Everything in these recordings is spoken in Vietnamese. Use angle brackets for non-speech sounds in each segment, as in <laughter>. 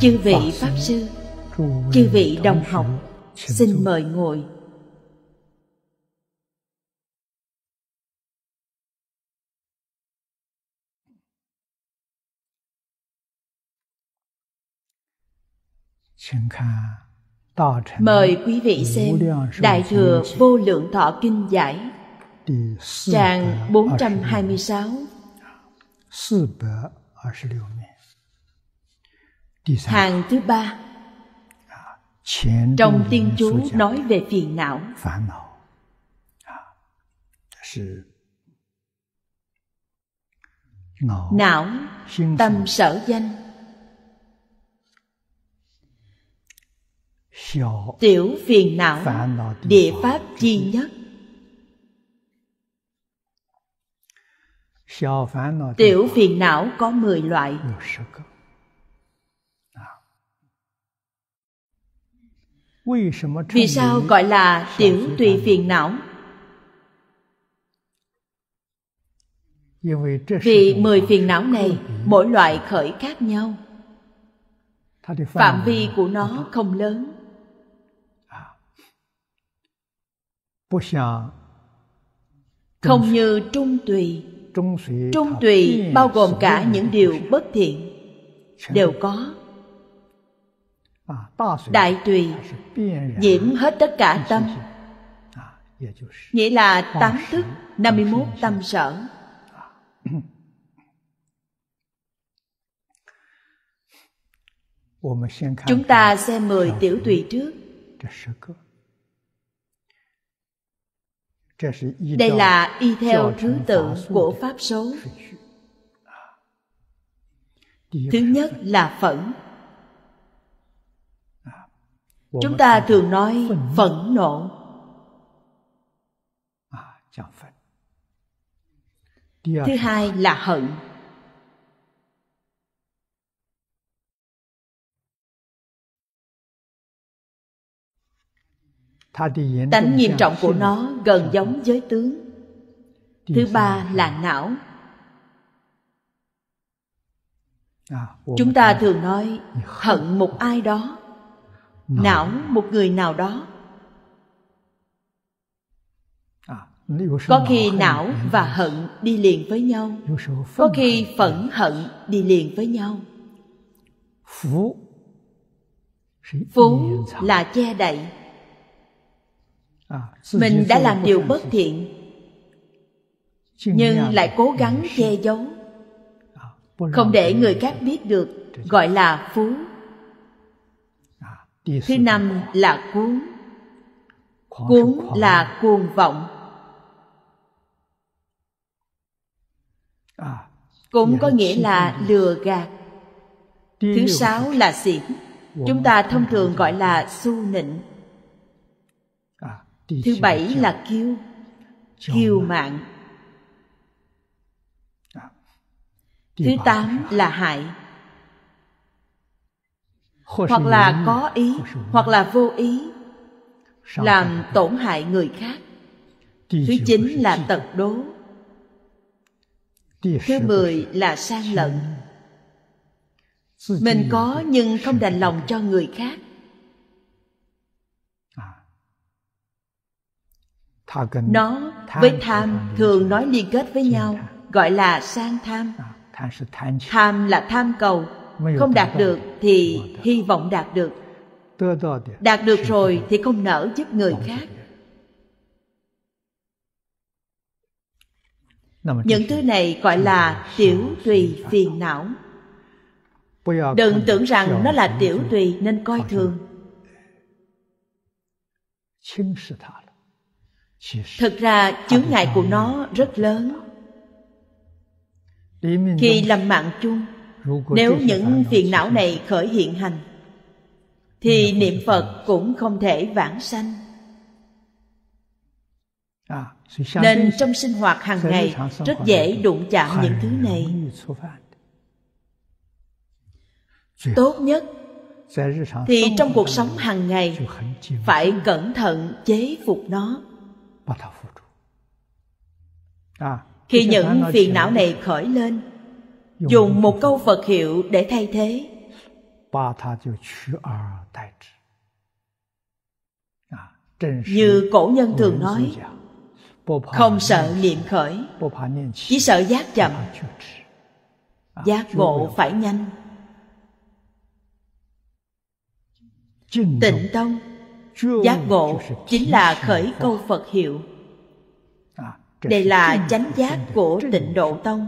chư vị pháp sư chư vị đồng học xin mời ngồi mời quý vị xem đại thừa vô lượng thọ kinh giải trang 426 sáu hàng thứ ba à, trong tiên chú nói về phiền não não à, tâm sở danh tiểu phiền não địa pháp chi nhất tiểu phiền não có 10 loại vì sao gọi là tiểu tùy phiền não vì mười phiền não này mỗi loại khởi khác nhau phạm vi của nó không lớn không như trung tùy trung tùy bao gồm cả những điều bất thiện đều có đại tùy nhiễm hết tất cả tâm nghĩa là tám thức 51 tâm sở chúng ta xem 10 tiểu tùy trước đây là y theo thứ tự của pháp số thứ nhất là phẫn chúng ta thường nói phẫn nộ à, thứ hai là hận tánh nghiêm trọng của nó gần giống với tướng thứ ba là não à, chúng ta thường nói hận một ai đó não một người nào đó à, có khi não ừ. và hận đi liền với nhau có khi phẫn ừ. hận đi liền với nhau phú phú là che đậy à, mình đã làm điều bất thiện nhưng lại cố gắng che giấu à, không để người khác biết được gọi là phú thứ năm là cuốn cuốn là cuồng vọng à, cũng có nghĩa là lừa gạt thứ sáu là xỉn chúng ta thông thường gọi là su nịnh à, thứ bảy là kiêu kiêu mạng à, thứ tám là hại hoặc là có ý hoặc là vô ý làm tổn hại người khác thứ chín là tật đố thứ mười là sang lận mình có nhưng không đành lòng cho người khác à. nó với tham thường nói liên kết với nhau gọi là sang tham à, tham là tham cầu không đạt được thì hy vọng đạt được đạt được rồi thì không nỡ giúp người khác những thứ này gọi là tiểu tùy phiền não đừng tưởng rằng nó là tiểu tùy nên coi thường thực ra chướng ngại của nó rất lớn khi làm mạng chung nếu những phiền não này khởi hiện hành Thì niệm Phật cũng không thể vãng sanh à, Nên trong sinh hoạt hàng ngày Rất dễ đụng chạm những thứ này Tốt nhất Thì trong cuộc sống hàng ngày Phải cẩn thận chế phục nó à, Khi những phiền não này khởi lên dùng một câu phật hiệu để thay thế như cổ nhân thường nói không sợ niệm khởi chỉ sợ giác chậm giác ngộ phải nhanh tịnh tông giác ngộ chính là khởi câu phật hiệu đây là chánh giác của tịnh độ tông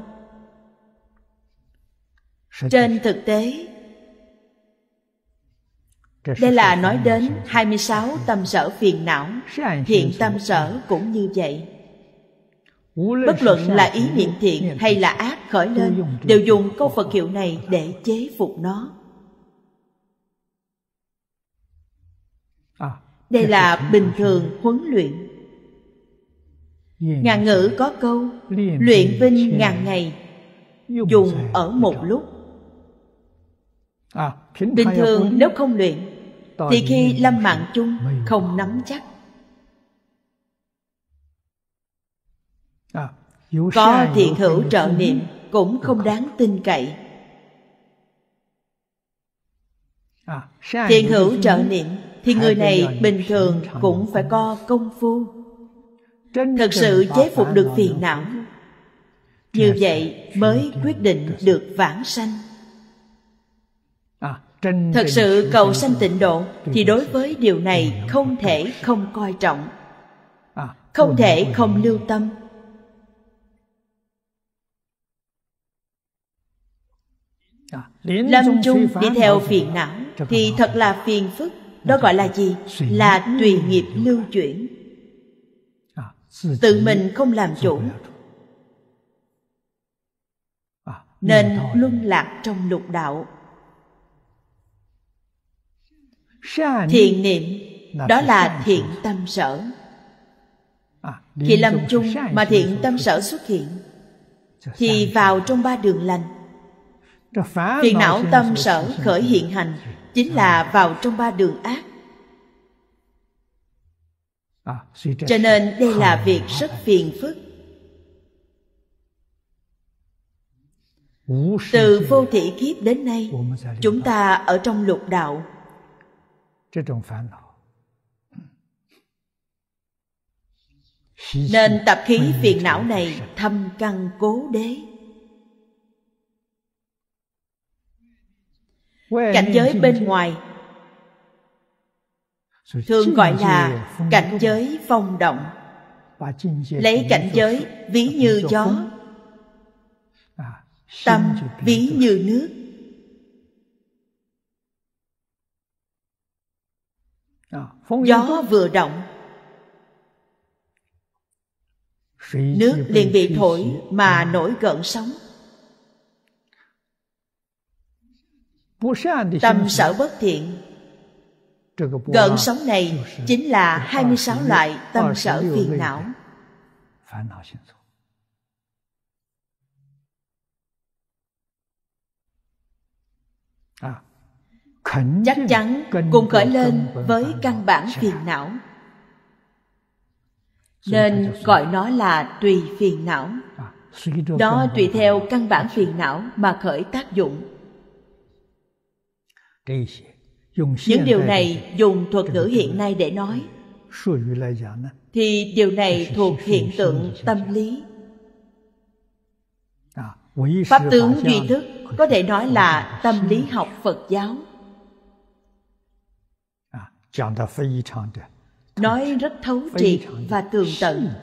trên thực tế, đây là nói đến 26 tâm sở phiền não, hiện tâm sở cũng như vậy. Bất luận là ý niệm thiện hay là ác khởi lên, đều dùng câu Phật hiệu này để chế phục nó. À, đây là bình thường huấn luyện. Ngàn ngữ có câu, luyện vinh ngàn ngày, dùng ở một lúc À, bình thường nếu không luyện thì khi lâm mạng chung không nắm chắc à, có thiện hữu trợ niệm cũng không đáng tin cậy à, thiện hữu trợ niệm thì người này bình thường cũng phải có công phu thật sự chế phục được phiền não như vậy mới quyết định được vãng sanh thật sự cầu sanh tịnh độ thì đối với điều này không thể không coi trọng à, không thể không lưu tâm à, lâm chung đi theo phiền não thì thật là phiền phức đó gọi là gì là tùy nghiệp lưu chuyển à, tự mình không làm chủ nên luân lạc trong lục đạo thiện niệm đó là thiện tâm sở khi à, lâm chung mà thiện tâm sở xuất hiện thì vào trong ba đường lành phiền não tâm sở khởi hiện hành chính là vào trong ba đường ác à, cho nên đây là việc rất phiền phức từ vô thị kiếp đến nay chúng ta ở trong lục đạo nên tập khí phiền não này thâm căn cố đế cảnh giới bên ngoài thường gọi là cảnh giới phong động lấy cảnh giới ví như gió à, tâm ví như nước Ờ, gió vừa động nước liền bị thổi mà ờ. nổi gợn sóng tâm sở bất thiện gợn sóng này chính là 26 loại tâm sở phiền não chắc chắn cùng khởi lên với căn bản phiền não nên gọi nó là tùy phiền não à, đó tùy theo căn bản phiền não mà khởi tác dụng những điều này dùng thuật ngữ hiện nay để nói thì điều này thuộc hiện tượng tâm lý à, pháp tướng duy thức có thể nói là tâm lý học phật giáo nói rất thấu triệt và tường tận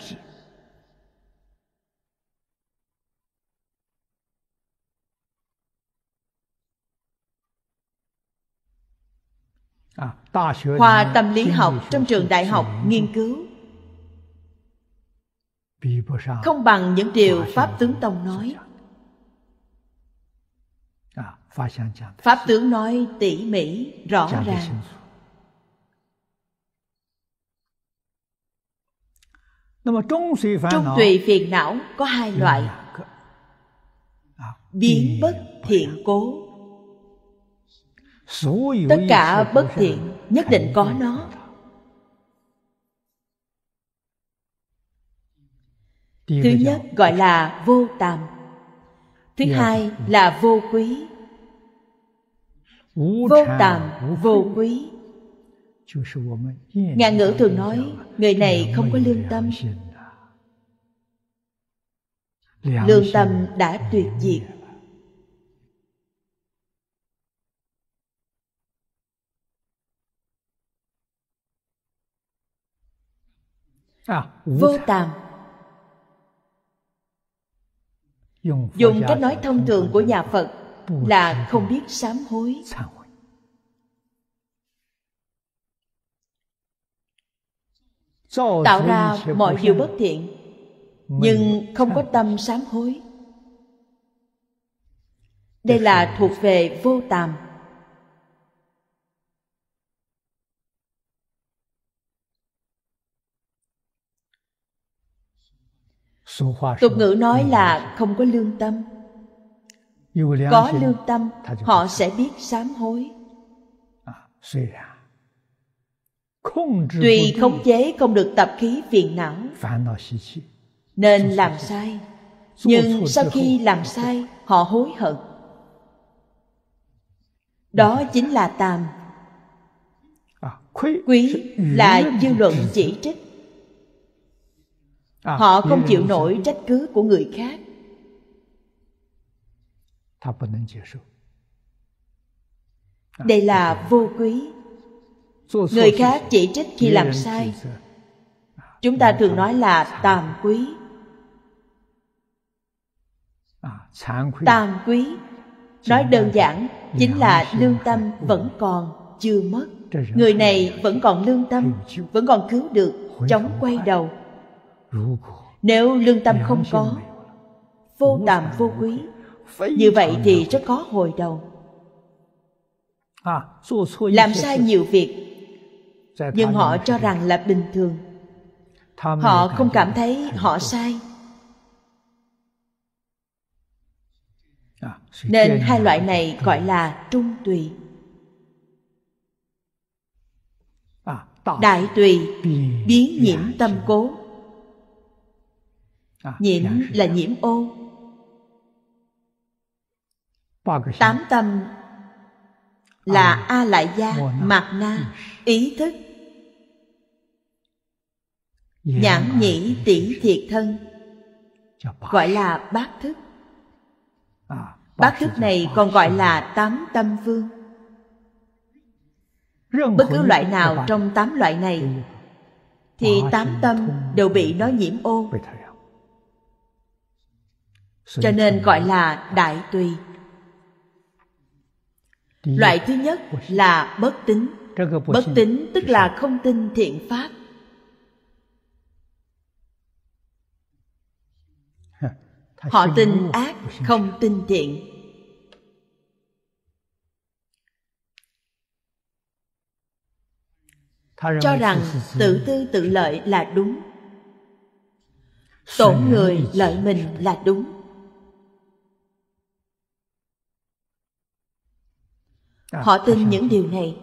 khoa tâm lý học trong trường đại học nghiên cứu không bằng những điều pháp tướng tông nói pháp tướng nói tỉ mỉ rõ ràng Trung tùy phiền não có hai loại à, Biến bất thiện cố Tất cả bất thiện nhất định có nó Thứ nhất gọi là vô tàm Thứ hai ừ. là vô quý Vô tàm, vô quý ngạn ngữ thường nói người này không có lương tâm lương tâm đã tuyệt diệt à, vô tàm dùng cách nói thông thường của nhà phật là không biết sám hối tạo ra mọi điều bất thiện nhưng không có tâm sám hối đây là thuộc về vô tàm tục ngữ nói là không có lương tâm có lương tâm họ sẽ biết sám hối à, tuy khống chế không được tập khí phiền não nên làm sai nhưng sau khi làm sai họ hối hận đó chính là tàm à, quý là dư luận chỉ trích à, họ không chịu nổi trách cứ của người khác à, đây là vô quý người khác chỉ trích khi làm sai chúng ta thường nói là tàm à, quý tàm quý nói đơn giản chính là lương tâm vẫn còn chưa mất người này vẫn còn lương tâm vẫn còn cứu được chống quay đầu nếu lương tâm không có vô tàm vô quý như vậy thì rất khó hồi đầu à, làm sai nhiều việc nhưng họ cho rằng là bình thường họ không cảm thấy họ dạ. sai à, nên hai loại này gọi là trung tùy à, đại tùy biến nhiễm tâm cố à, nhiễm dạ, là nhiễm ô tám tâm là a lại gia mạt na ừ. ý thức nhãn nhĩ tỷ thiệt thân gọi là bát thức à, bát thức này còn gọi là tám tâm vương bất cứ loại nào trong tám loại này thì tám tâm đều bị nó nhiễm ô cho nên gọi là đại tùy loại thứ nhất là bất tính bất tính tức là không tin thiện pháp họ tin ác không tin thiện cho rằng tự tư tự lợi là đúng tổn người lợi mình là đúng họ tin những điều này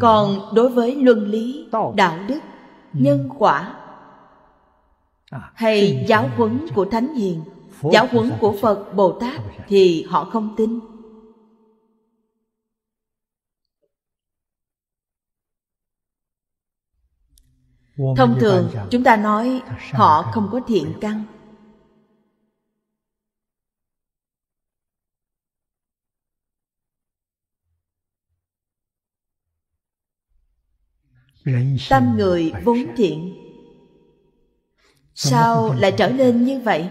còn đối với luân lý đạo đức nhân quả hay giáo huấn của thánh hiền giáo huấn của phật bồ tát thì họ không tin thông thường chúng ta nói họ không có thiện căn tâm người vốn thiện sao lại trở nên như vậy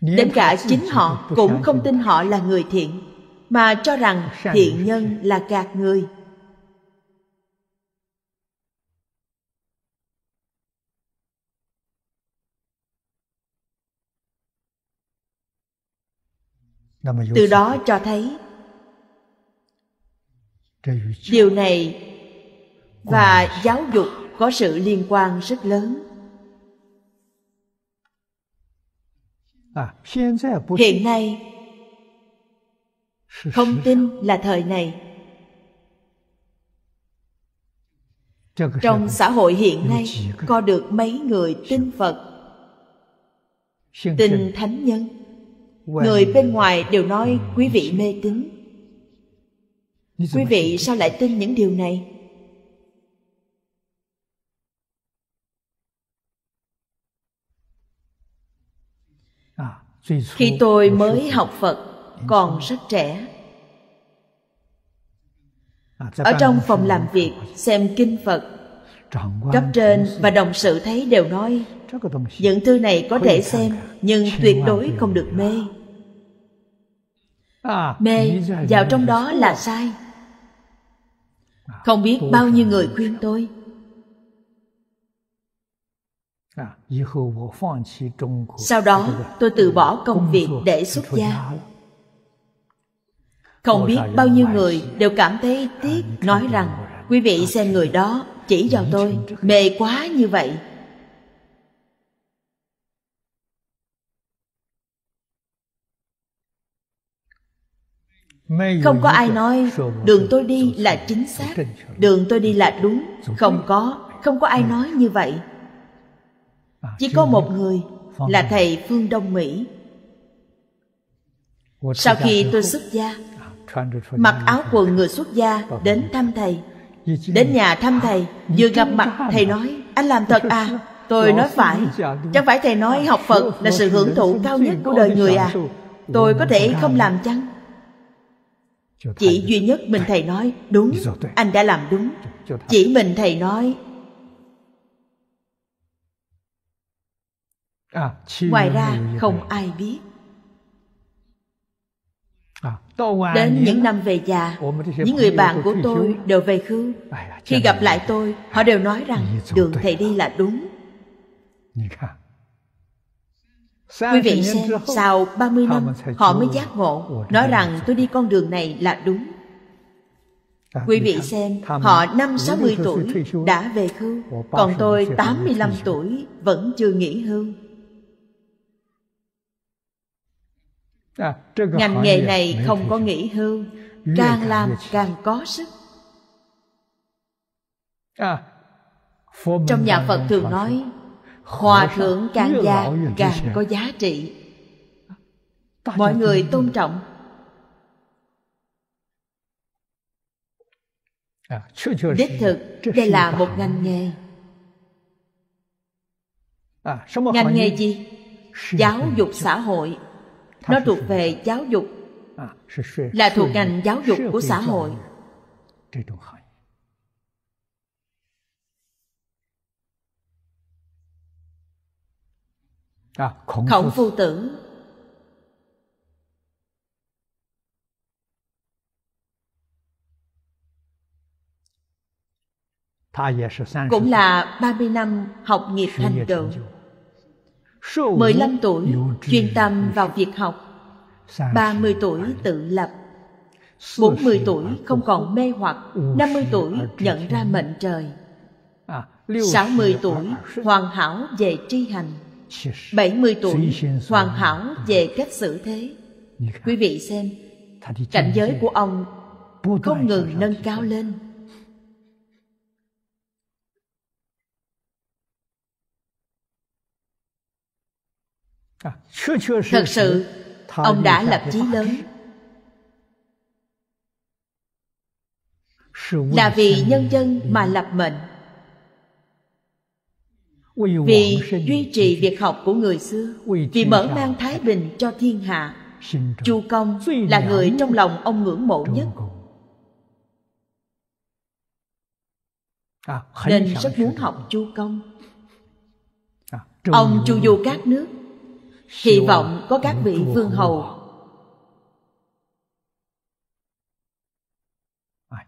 đến cả chính họ cũng không tin họ là người thiện mà cho rằng thiện nhân là gạt người từ đó cho thấy điều này và giáo dục có sự liên quan rất lớn hiện nay <laughs> không tin là thời này trong xã hội hiện nay có được mấy người tin phật tin thánh nhân người bên ngoài đều nói ừ, quý vị mê tín quý vị sao lại tin những điều này khi tôi mới học phật còn rất trẻ à, ở trong phòng làm việc xem kinh phật cấp trên và đồng sự thấy đều nói những thứ này có thể xem nhưng tuyệt đối không được mê à, mê vào trong đó là sai à, không biết bao nhiêu người khuyên tôi À, Sau đó tôi từ bỏ công việc để xuất gia Không biết bao nhiêu người đều cảm thấy tiếc nói rằng Quý vị xem người đó chỉ vào tôi Mê quá như vậy không có ai nói đường tôi đi là chính xác đường tôi đi là đúng không có không có ai ừ. nói như vậy À, chỉ có một người là thầy phương đông mỹ sau khi tôi xuất gia à, mặc áo quần người xuất gia đến thăm thầy đến nhà thăm thầy à, vừa gặp mặt thầy nói anh làm thật à tôi nói phải chẳng phải thầy nói học phật là sự hưởng thụ cao nhất của đời người à tôi có thể không làm chăng chỉ duy nhất mình thầy nói đúng anh đã làm đúng chỉ mình thầy nói À, ngoài ra không ai biết à, Đến những năm về già Những người bạn của tôi đều về hưu Khi gặp lại tôi Họ đều nói rằng đường thầy đi là đúng Quý vị xem Sau 30 năm Họ mới giác ngộ Nói rằng tôi đi con đường này là đúng à, Quý vị xem Họ năm 60 tuổi đã về hưu Còn tôi 85 tuổi Vẫn chưa nghỉ hưu À, ngành nghề này không có nghỉ hưu Càng làm càng có sức à, Trong nhà Phật thường nói Hòa thượng càng già càng có giá trị Mọi người tôn trọng à, Đích thực đây là một ngành nghề Ngành nghề gì? Giáo dục xã hội nó thuộc về giáo dục à, là thuộc ngành giáo dục của xã hội à, khổng phu tử cũng là 30 năm học nghiệp thành tựu 15 tuổi chuyên tâm vào việc học 30 tuổi tự lập 40 tuổi không còn mê hoặc 50 tuổi nhận ra mệnh trời 60 tuổi hoàn hảo về tri hành 70 tuổi hoàn hảo về cách xử thế Quý vị xem Cảnh giới của ông không ngừng nâng cao lên Thật sự, ông đã lập chí lớn. Là vì nhân dân mà lập mệnh. Vì duy trì việc học của người xưa, vì mở mang thái bình cho thiên hạ. Chu Công là người trong lòng ông ngưỡng mộ nhất. À, Nên rất muốn học Chu Công. À, ông chu du các nước hy vọng có các vị vương hầu à,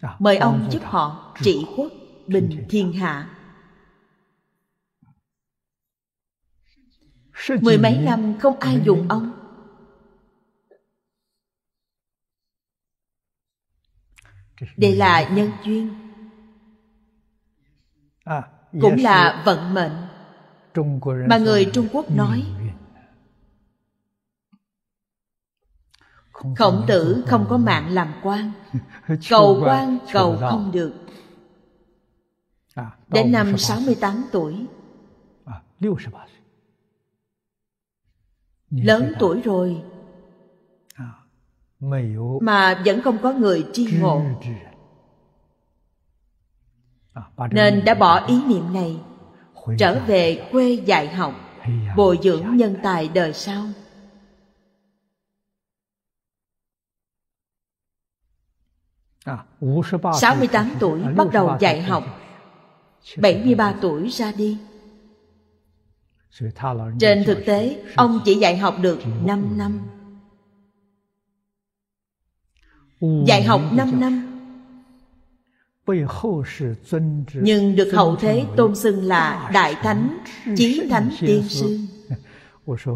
à, mời ông giúp họ trị quốc bình thiên hạ mười mấy năm không ai dùng ông đây là nhân duyên à, cũng là vận mệnh mà người trung quốc ừ. nói khổng tử không có mạng làm quan <laughs> cầu quan cầu không được à, đến năm 68 tuổi à, lớn tuổi rồi à, mà vẫn không có người tri ngộ nên đã bỏ ý niệm này trở về quê dạy học bồi dưỡng nhân tài đời sau à, sáu mươi tám <laughs> tuổi à, bắt đầu dạy học bảy mươi ba tuổi ra đi trên thực tế ông chỉ dạy học được 5 năm dạy học 5 năm nhưng được hậu thế tôn xưng là đại thánh chí thánh tiên sư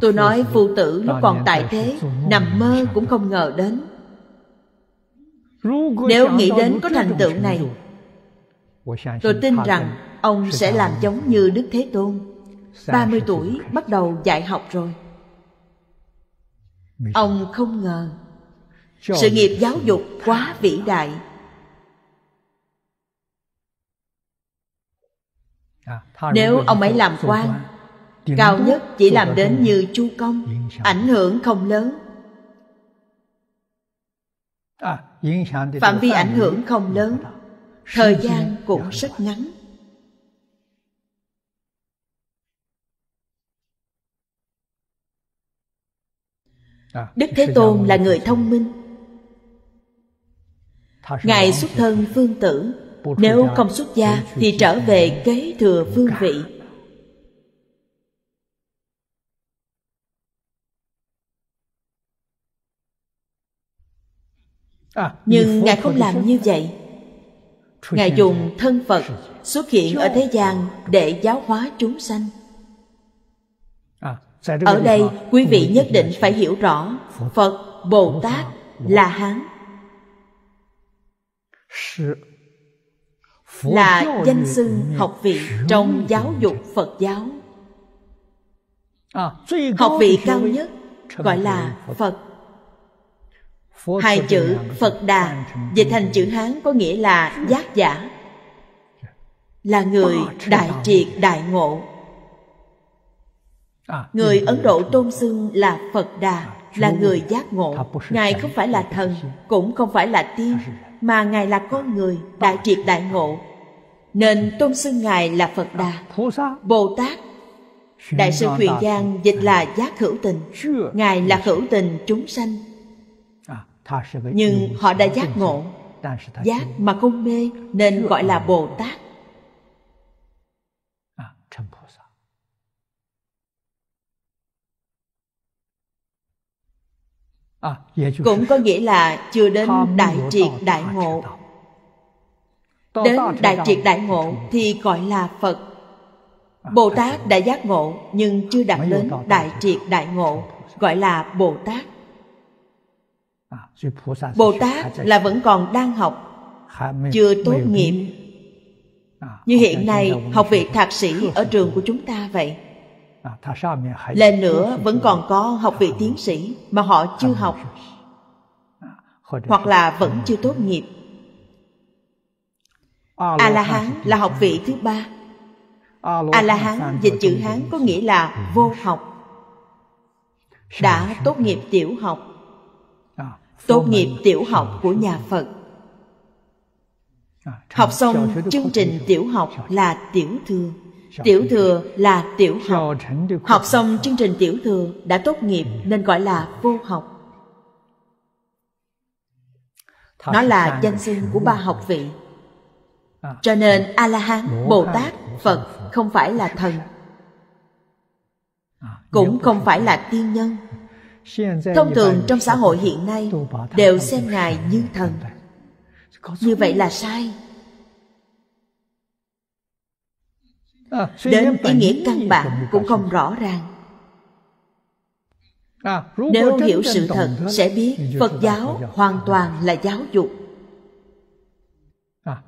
tôi nói phụ tử lúc còn tại thế nằm mơ cũng không ngờ đến nếu nghĩ đến có thành tựu này tôi tin rằng ông sẽ làm giống như đức thế tôn 30 tuổi bắt đầu dạy học rồi ông không ngờ sự nghiệp giáo dục quá vĩ đại À, nếu ông ấy làm quan cao nhất chỉ làm đến như chu công ảnh hưởng không lớn à, phạm vi ảnh hưởng không lớn thời gian cũng rất ngắn à, đức thế tôn là người thông minh ngài xuất thân phương tử nếu không xuất gia thì trở về kế thừa vương vị à, nhưng ngài không làm như vậy ngài dùng thân phật xuất hiện ở thế gian để giáo hóa chúng sanh à, ở đây quý vị nhất định phải hiểu rõ phật bồ tát là hán là danh xưng học vị trong giáo dục phật giáo à, học vị cao nhất gọi là phật hai chữ phật đà dịch thành chữ hán có nghĩa là giác giả là à, người đại triệt đại ngộ à, người ấn độ tôn xưng là phật đà là người giác ngộ ngài không phải là thần cũng không phải là tiên mà ngài là con người đại triệt đại ngộ nên tôn xưng ngài là phật đà bồ tát đại sư huyền giang dịch là giác hữu tình ngài là hữu tình chúng sanh à, nhưng họ đã giác ngộ giác mà không mê nên gọi là bồ tát à, à, cũng có nghĩa là chưa đến đại triệt đại ngộ đến đại triệt đại ngộ thì gọi là phật bồ tát đã giác ngộ nhưng chưa đạt đến đại triệt đại ngộ gọi là bồ tát bồ tát là vẫn còn đang học chưa tốt nghiệp như hiện nay học vị thạc sĩ ở trường của chúng ta vậy lên nữa vẫn còn có học vị tiến sĩ mà họ chưa học hoặc là vẫn chưa tốt nghiệp a la hán là học vị thứ ba a la hán dịch chữ hán có nghĩa là vô học đã tốt nghiệp tiểu học à, tốt nghiệp à, tiểu học của nhà phật học xong chương trình tiểu học là tiểu thừa tiểu thừa là tiểu học học xong chương trình tiểu thừa đã tốt nghiệp ừ. nên gọi là vô học nó là danh xưng của ba học vị À. cho nên a la hán bồ tát phật không phải là thần à, cũng không phải là tiên nhân thông thường trong xã hội hiện nay đều xem ngài như thần như vậy là sai à, đến ý nghĩa căn bản cũng không rõ ràng nếu hiểu sự thật sẽ biết phật giáo hoàn toàn là giáo dục À,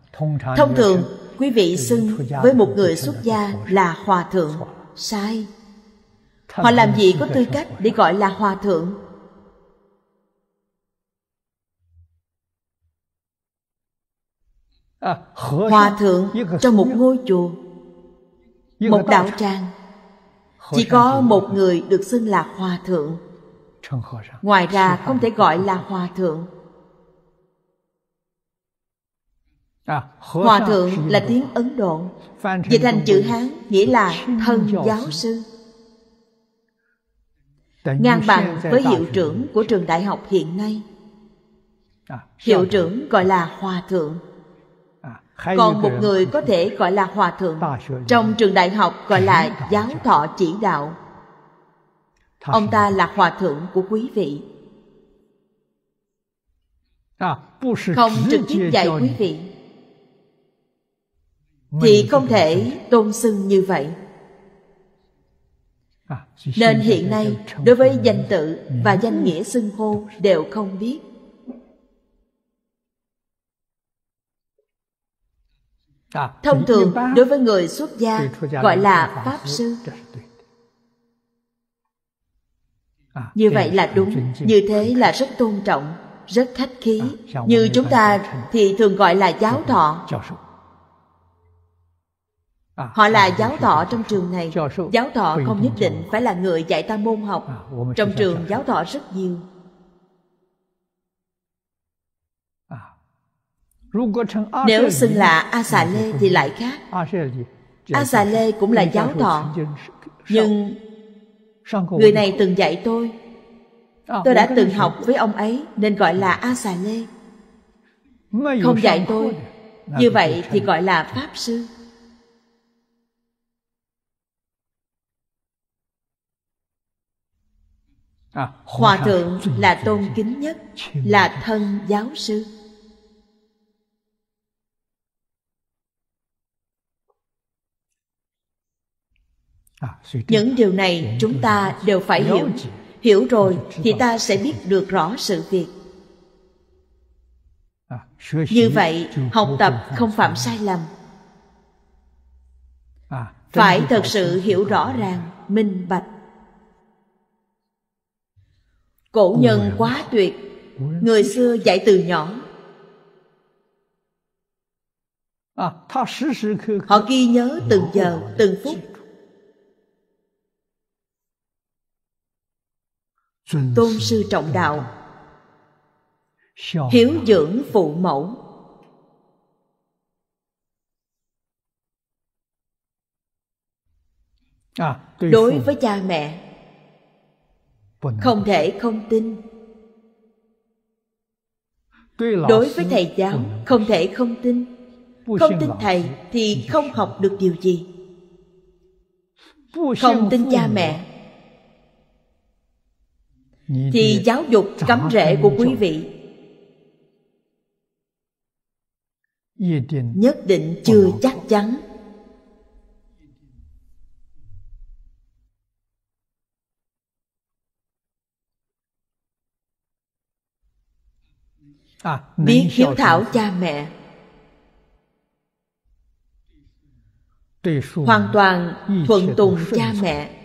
thông thường quý vị xưng với một người xuất gia là hòa thượng sai họ làm gì có tư cách để gọi là hòa thượng à, hòa thượng trong một ngôi chùa một đạo tràng chỉ có một người được xưng là hòa thượng ngoài ra không thể gọi là hòa thượng À, Hòa thượng là tiếng Ấn Độ Dịch thành chữ Hán nghĩa là thân giáo sư Ngang bằng với hiệu trưởng của trường đại học hiện nay à, Hiệu trưởng gọi là Hòa thượng à, Còn một người có thể gọi là Hòa thượng Trong trường đại học gọi là giáo thọ chỉ đạo Ông ta là Hòa thượng của quý vị Không trực tiếp dạy quý vị thì không thể tôn xưng như vậy à, nên hiện nay đối với danh tự ừ. và danh nghĩa xưng hô đều không biết à, thông thường đối với người xuất gia gọi là pháp sư à, như vậy là đúng như thế là rất tôn trọng rất khách khí như chúng ta thì thường gọi là giáo thọ Họ là giáo thọ trong trường này Giáo thọ không nhất định phải là người dạy ta môn học à, Trong trường giáo thọ rất nhiều à, Nếu xưng là A Xà Lê thì lại khác A Xà Lê cũng là giáo thọ Nhưng Người này từng dạy tôi à, Tôi đã từng học với ông ấy Nên gọi là A Xà Lê Không dạy tôi Như vậy thì gọi là Pháp Sư À, hòa thượng là tôn kính nhất là thân giáo sư à, những điều này chúng ta đều phải hiểu hiểu rồi thì ta sẽ biết được rõ sự việc à, như vậy học tập không phạm sai lầm phải thật sự hiểu rõ ràng minh bạch cổ nhân quá tuyệt người xưa dạy từ nhỏ à, họ ghi nhớ từng giờ từng phút tôn sư trọng đạo hiếu dưỡng phụ mẫu à, đối với cha mẹ không thể không tin đối với thầy giáo không thể không tin không tin thầy thì không học được điều gì không tin cha mẹ thì giáo dục cấm rễ của quý vị nhất định chưa chắc chắn À, biết hiếu thảo cha mẹ hoàn toàn thuận tùng cha mẹ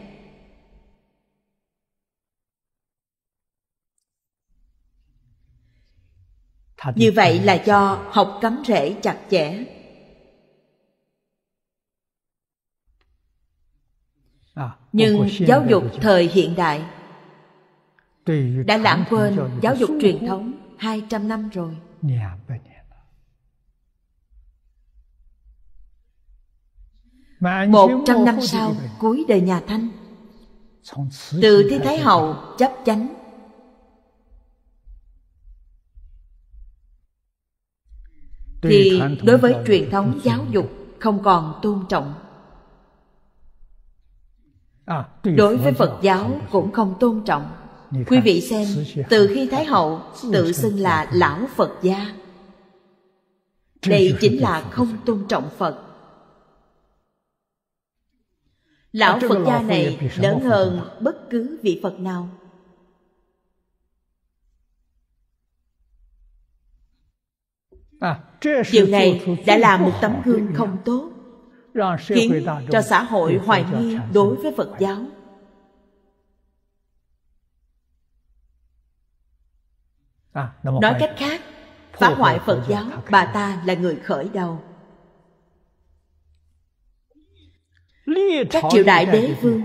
như vậy là do học cắm rễ chặt chẽ à, nhưng giáo dục thời hiện đại đã lãng quên giáo dục truyền thống 200 năm rồi một trăm năm sau cuối đời nhà thanh từ thiên thái hậu chấp chánh thì đối với truyền thống giáo dục không còn tôn trọng à, đối với phật giáo cũng không tôn trọng quý vị xem từ khi thái hậu tự xưng là lão phật gia đây chính là không tôn trọng phật lão phật gia này lớn hơn bất cứ vị phật nào à, điều này đã là một tấm gương không tốt khiến cho xã hội hoài nghi đối với phật giáo À, nói cách khác phá hoại phật giáo bà ta là người khởi đầu các triều đại đế vương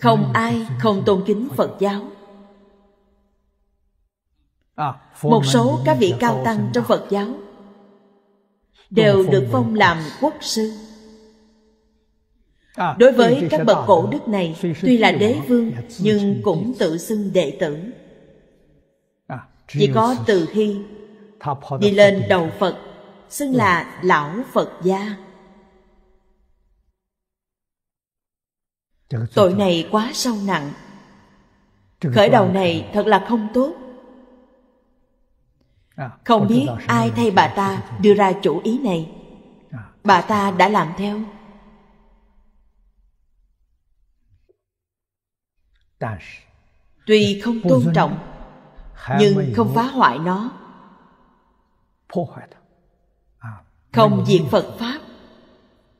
không ai không tôn kính phật giáo à, một số các vị cao tăng trong phật giáo đều được phong làm quốc sư à, đối với các bậc cổ đức này tuy là đế vương nhưng cũng tự xưng đệ tử chỉ có từ khi đi lên đầu phật xưng ừ. là lão phật gia tội này quá sâu nặng khởi đầu này thật là không tốt à, không biết ai thay bà ta đưa ra chủ ý này à. bà ta đã làm theo tuy không tôn trọng nhưng không phá hoại nó à, không diệt phật pháp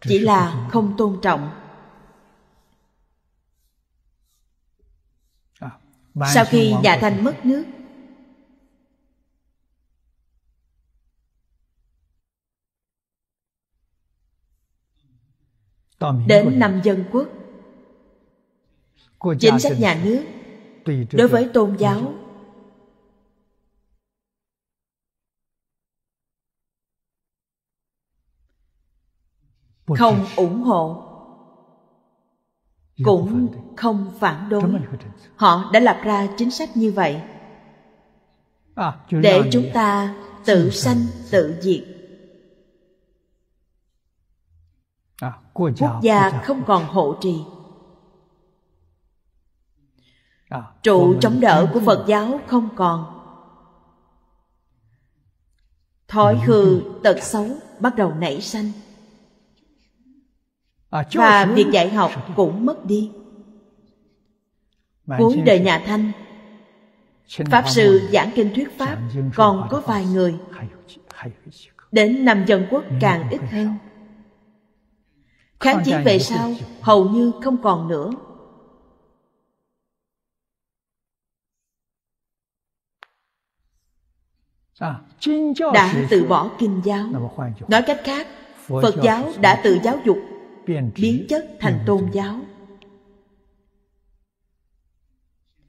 chỉ là không tôn trọng à, sau khi nhà thanh mất nước đến năm dân quốc chính sách nhà nước đối với tôn giáo không ủng hộ cũng không phản đối họ đã lập ra chính sách như vậy à, để chúng à? ta tự sanh tự diệt à, quốc gia không còn hộ trì trụ chống đỡ của phật giáo không còn thói hư tật xấu bắt đầu nảy sanh À, và việc dạy học cũng mất đi cuốn đời nhà thanh pháp sư giảng kinh thuyết pháp còn có vài người đến năm dân quốc càng ít hơn kháng chiến về sau hầu như không còn nữa à, đã từ bỏ kinh giáo nói cách khác phật giáo đã tự giáo dục biến chất thành tôn giáo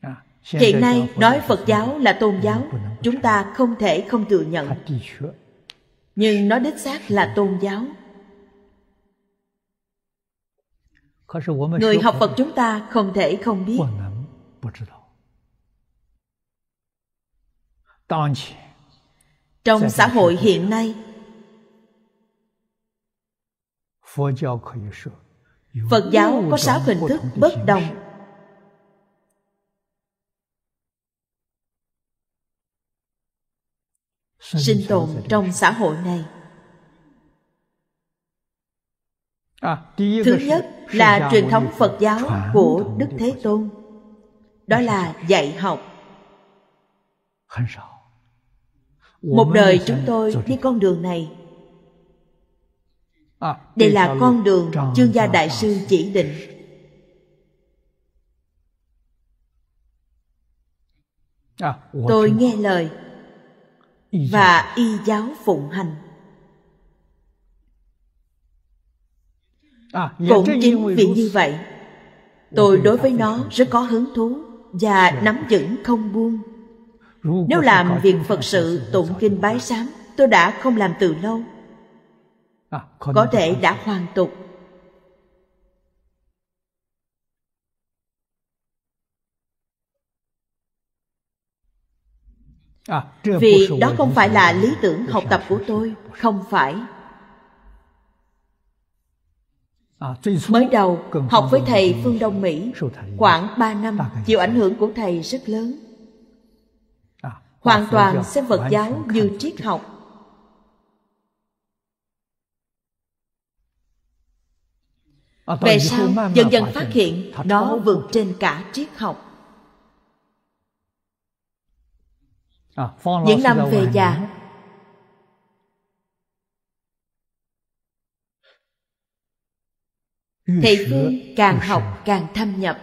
à, hiện nay nói phật giáo là tôn giáo chúng ta không thể không thừa nhận nhưng nó đích xác là tôn giáo người học phật chúng ta không thể không biết trong xã hội hiện nay Phật giáo có sáu hình thức bất đồng sinh tồn trong xã hội này à, thứ nhất là truyền thống phật giáo của đức thế tôn đó là dạy học một đời chúng tôi đi con đường này Ờ, đây là con đường chương gia đại sư chỉ định ờ, tôi nghe lời và y giáo phụng hành cũng à, chính vì như vậy tôi đối với nó rất có hứng thú và dạ. nắm vững không buông nếu làm việc phật sự tụng kinh bái sám tôi đã không làm từ lâu À, có thể đã hoàn tục à, vì đó không phải là lý tưởng học tập của tôi không phải à, mới đầu học với thầy phương đông mỹ khoảng ba năm chịu ảnh hưởng của thầy rất lớn hoàn toàn xem Phật giáo như triết học về sau dần dần phát hiện nó vượt trên cả triết học à, những năm về già thầy phương càng học càng thâm nhập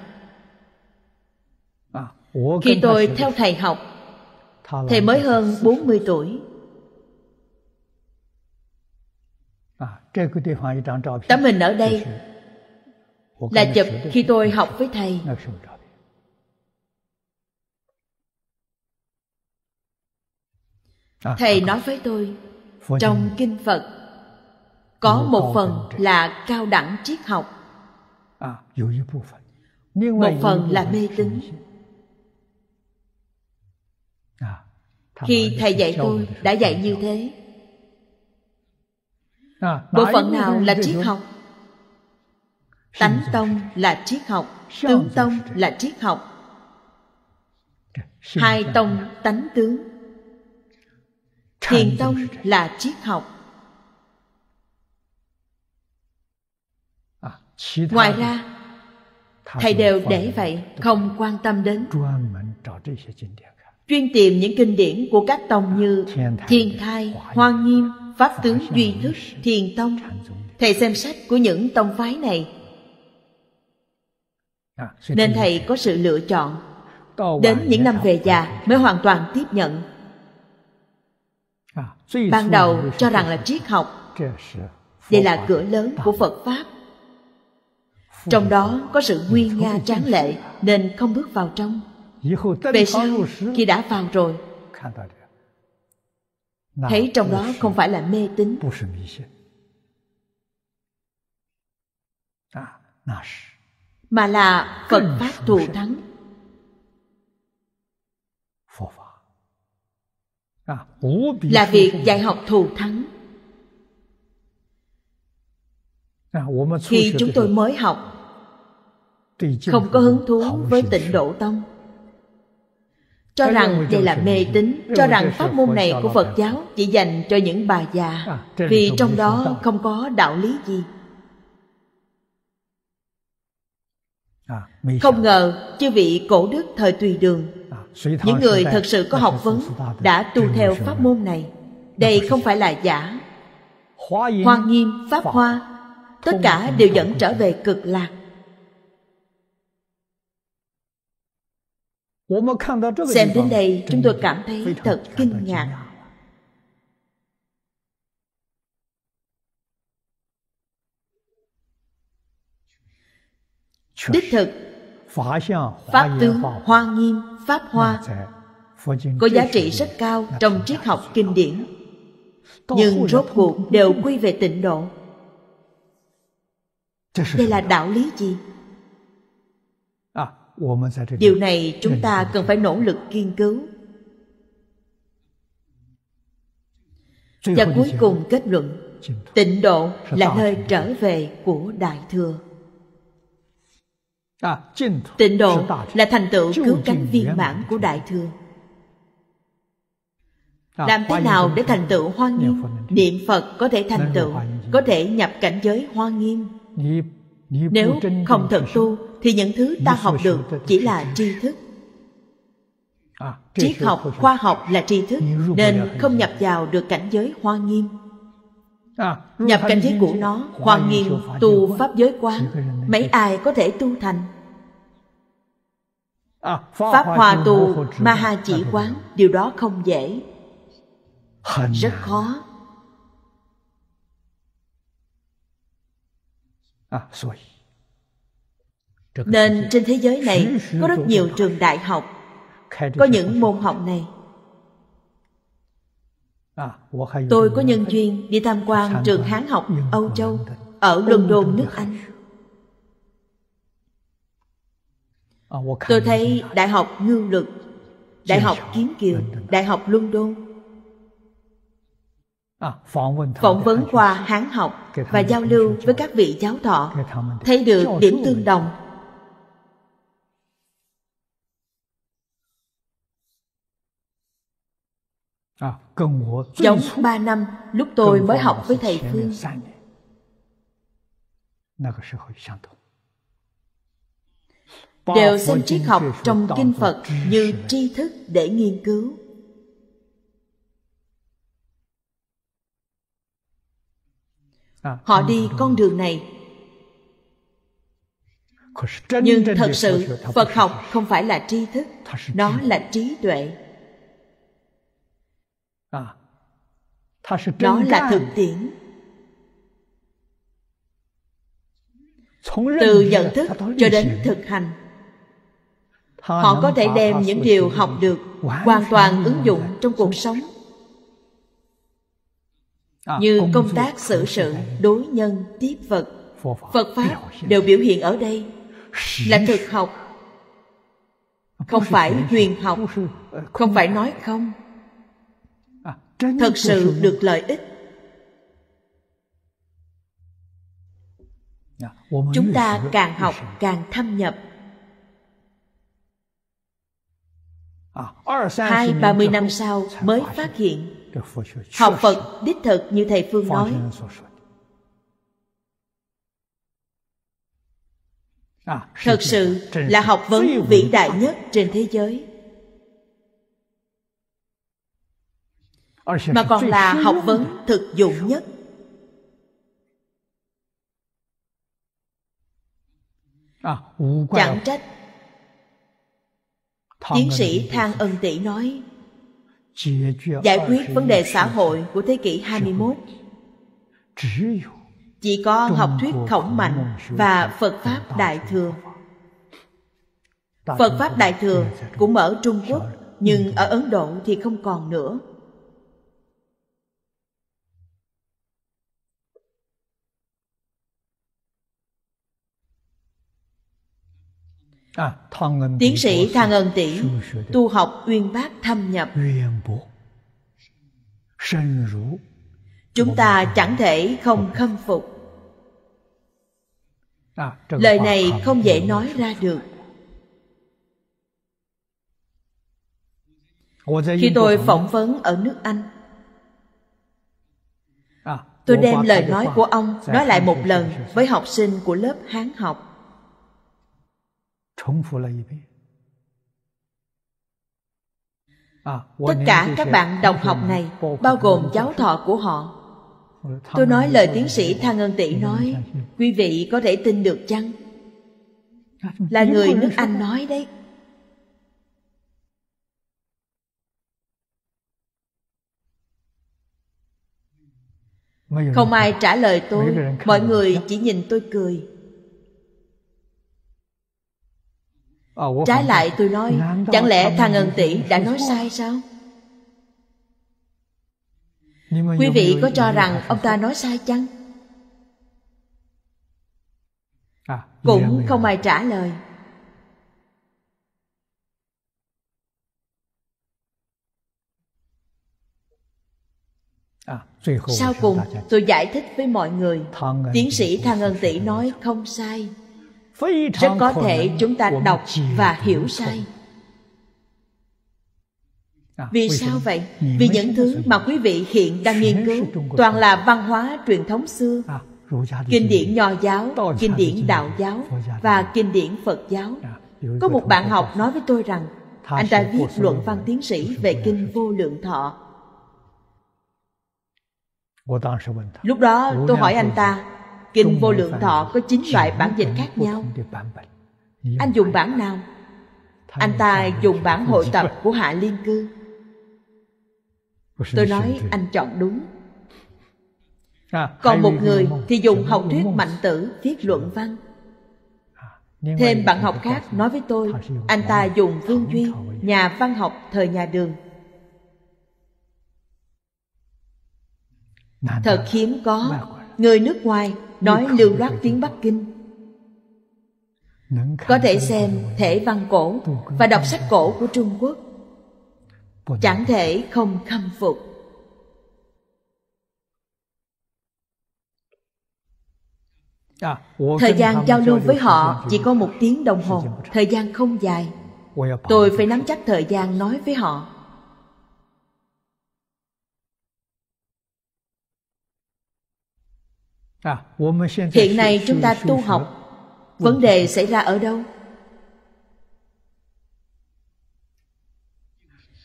à, khi tôi theo thầy học thầy mới hơn 40 tuổi à, tấm hình ở đây là chụp khi tôi học với thầy à, thầy à, nói với tôi trong kinh phật có một phần là cao đẳng triết học à, một phần là mê tín khi thầy dạy tôi đã dạy như thế bộ phận nào là triết học tánh tông là triết học tướng tông là triết học hai tông tánh tướng thiền tông là triết học à, ngoài ra thầy đều để vậy không quan tâm đến chuyên tìm những kinh điển của các tông à, như thiền thai hoa nghiêm pháp tướng duy thức thiền tông thầy xem sách của những tông phái này nên thầy có sự lựa chọn đến những năm về già mới hoàn toàn tiếp nhận ban đầu cho rằng là triết học đây là cửa lớn của phật pháp trong đó có sự nguy nga tráng lệ nên không bước vào trong về sau khi đã vào rồi thấy trong đó không phải là mê tín mà là phật pháp thù thắng à, là việc dạy học thù thắng à, khi chúng tôi mới học không có hứng thú với tịnh độ tông cho rằng đây là mê tín cho rằng pháp môn này của phật giáo chỉ dành cho những bà già à, vì trong đó không có đạo lý gì À, không ngờ chư vị cổ đức thời tùy đường à, những người thật sự có học vấn đã tu theo pháp môn này đây không phải là giả hoa nghiêm pháp hoa tất cả đều dẫn trở về cực lạc xem đến đây chúng tôi cảm thấy thật kinh ngạc đích thực pháp tướng hoa nghiêm pháp hoa có giá trị rất cao trong triết học kinh điển nhưng rốt cuộc đều quy về tịnh độ đây là đạo lý gì điều này chúng ta cần phải nỗ lực nghiên cứu và cuối cùng kết luận tịnh độ là nơi trở về của đại thừa Tịnh độ là thành tựu cứu cánh viên mãn của Đại Thừa Làm thế nào để thành tựu hoa nghiêm? Niệm Phật có thể thành tựu Có thể nhập cảnh giới hoa nghiêm Nếu không thật tu Thì những thứ ta học được chỉ là tri thức Triết học, khoa học là tri thức Nên không nhập vào được cảnh giới hoa nghiêm À, nhập cảnh giới của nó hoàn nghiêm tu pháp giới quán mấy ai có thể tu thành à, pháp hòa tu ma ha chỉ quán điều đó không dễ rất khó à, nên trên thế giới này có rất nhiều trường đại học có những môn học này À, Tôi có nhân duyên đi tham quan trường Hán học Âu Châu ở London nước Anh. Tôi thấy Đại học Ngương Lực, Đại học Kiến Kiều, vâng, vâng. Đại học London à, phỏng vấn khoa hán học và giao lưu với các vị giáo thọ thấy được điểm tương đồng giống à, ba năm lúc tôi mới học với thầy phương đều xem triết học trong kinh phật như tri thức để nghiên cứu à, họ đi con đường này nhưng thật sự phật học không phải là tri thức nó là trí tuệ À, nó là thực tiễn từ nhận thức cho đến thực hành họ có thể đem những điều học được hoàn toàn ứng dụng trong cuộc sống à, như công tác xử sự đối nhân tiếp vật phật pháp đều biểu hiện ở đây là thực học không phải huyền học không ờ, phải nói không thật sự được lợi ích dạ, chúng ta càng học càng thâm nhập à, hai ba mươi năm sau mới phát hiện học phật đích thực như thầy phương nói à, thật sự là học vấn vĩ đại nhất trên thế giới mà còn là học vấn thực dụng nhất à, chẳng trách tiến sĩ thang ân tỷ nói giải quyết vấn đề xã hội của thế kỷ 21 chỉ có học thuyết khổng mạnh và phật pháp đại thừa phật pháp đại thừa cũng ở trung quốc nhưng ở ấn độ thì không còn nữa À, Tiến sĩ Thang Ân Tỷ tu học uyên bác thâm nhập. Chúng ta chẳng thể không khâm phục. À, lời này không dễ nói ra được. Khi tôi phỏng vấn ở nước Anh, à, tôi đem lời nói của ông nói lại một lần với học sinh của lớp Hán học tất cả các bạn đồng học này bao gồm giáo thọ của họ tôi nói lời tiến sĩ thang ân tỷ nói quý vị có thể tin được chăng là người nước anh nói đấy không ai trả lời tôi mọi người chỉ nhìn tôi cười Ờ, Trái lại tôi nói Chẳng lẽ thằng Ngân Tỷ đã nói sai sao Quý vị có cho rằng ông ta nói sai chăng à, Cũng không ai trả lời à, Sau cùng tôi giải thích với mọi người Tiến sĩ Thang Ân Tỷ nói không sai rất có thể chúng ta đọc và hiểu sai à, vì sao vậy vì những thứ mà quý vị hiện đang nghiên cứu toàn là văn hóa truyền thống xưa à, kinh điển nho giáo kinh điển đạo giáo và kinh điển phật giáo à, có một bạn học nói với tôi rằng anh ta viết luận văn tiến sĩ về kinh vô lượng thọ lúc đó tôi hỏi anh ta Kinh Vô Lượng Thọ có 9 loại bản dịch khác nhau Anh dùng bản nào? Anh ta dùng bản hội tập của Hạ Liên Cư Tôi nói anh chọn đúng à, Còn một người thì dùng học thuyết mạnh tử viết luận văn à, Thêm bạn học khác nói với tôi Anh ta dùng Vương Duy, nhà văn học thời nhà đường Thật hiếm có Người nước ngoài nói lưu loát tiếng bắc kinh có thể xem thể văn cổ và đọc sách cổ của trung quốc chẳng thể không khâm phục à, thời gian giao lưu với họ chỉ có một tiếng đồng hồ thời gian không dài tôi phải nắm chắc thời gian nói với họ À, hiện nay chúng ta tu học vấn đề xảy ra ở đâu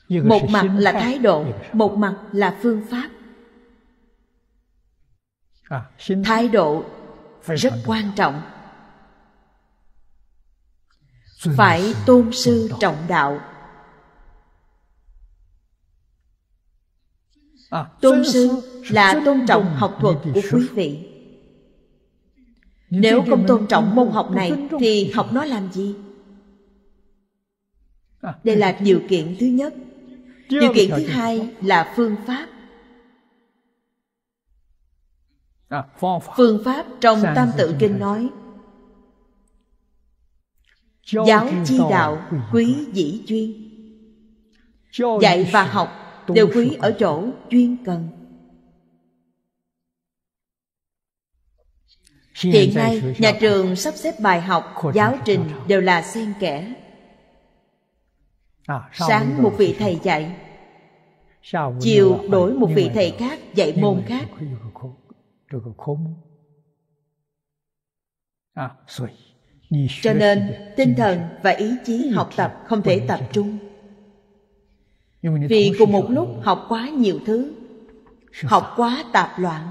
một mặt là thái độ một mặt là phương pháp à, thái độ rất quan trọng phải tôn sư trọng đạo à, tôn sư là tôn trọng học thuật của quý vị nếu không tôn trọng môn học này Thì học nó làm gì? À. Đây là điều kiện thứ nhất Điều kiện thứ hai là à, phương pháp Phương pháp trong Tam Tự Kinh nói Giáo chi đạo quý dĩ chuyên Dạy và học đều quý ở chỗ chuyên cần Hiện nay, nhà trường sắp xếp bài học, giáo trình đều là xen kẽ. À, Sáng một vị thầy dạy, chiều đổi một vị thầy khác dạy môn khác. À, cho nên, tinh thần và ý chí học tập không thể tập trung. Vì cùng một lúc học quá nhiều thứ, học quá tạp loạn.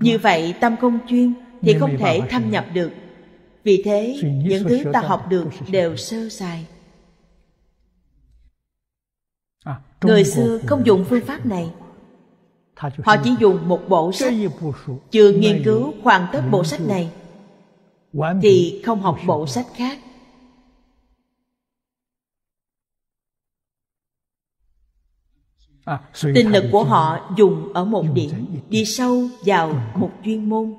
Như vậy tâm không chuyên, thì không thể thâm nhập được vì thế những thứ ta học được đều sơ sài à, người xưa không dùng phương pháp này họ chỉ dùng một bộ sách chưa nghiên cứu hoàn tất bộ sách này thì không học bộ sách khác à, tinh lực của họ dùng ở một điểm đi sâu vào ừ. một chuyên môn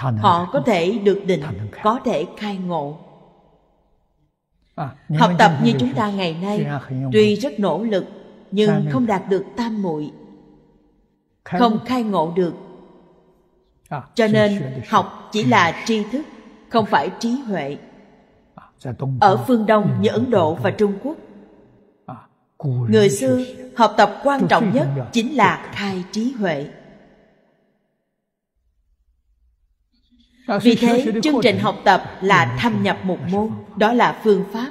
họ có thể được định có thể khai ngộ à, học tập như chúng ta ngày nay tuy rất nỗ lực nhưng không đạt được tam muội không khai ngộ được à, cho nên học chỉ là tri thức không phải trí huệ à, ở phương đông như ấn độ và trung quốc người xưa học tập quan trọng nhất chính là khai trí huệ vì thế chương trình học tập là thâm nhập một môn đó là phương pháp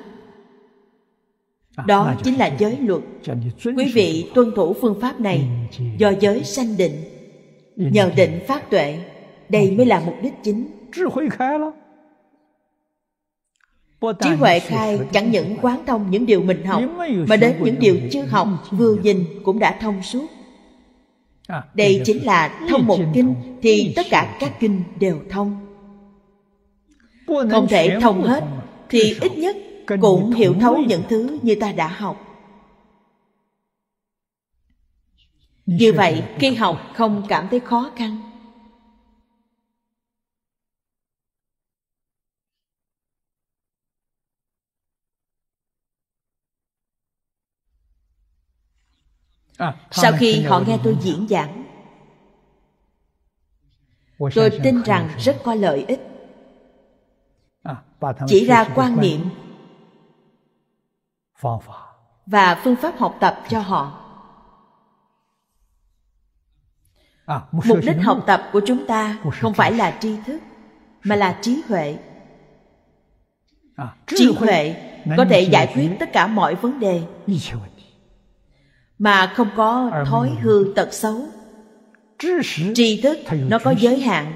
à, đó chính là giới luật quý vị tuân thủ phương pháp này do giới sanh định nhờ định phát tuệ đây mới là mục đích chính trí huệ khai chẳng những quán thông những điều mình học mà đến những điều chưa học vừa nhìn cũng đã thông suốt à, đây chính là thông một kinh thì tất cả các kinh đều thông không thể thông hết thì ít nhất cũng hiểu thấu những thứ như ta đã học như vậy khi học không cảm thấy khó khăn à, sau khi họ nghe tôi diễn giảng tôi tin rằng rất có lợi ích À, chỉ ra quan niệm vâng, vâng. và phương pháp học tập cho họ à, mục đích học tập của chúng ta không phải là tri thức mà là trí huệ à, trí huệ có thể giải quyết tất cả mọi vấn đề mà không có thói hư tật xấu tri thức nó có giới hạn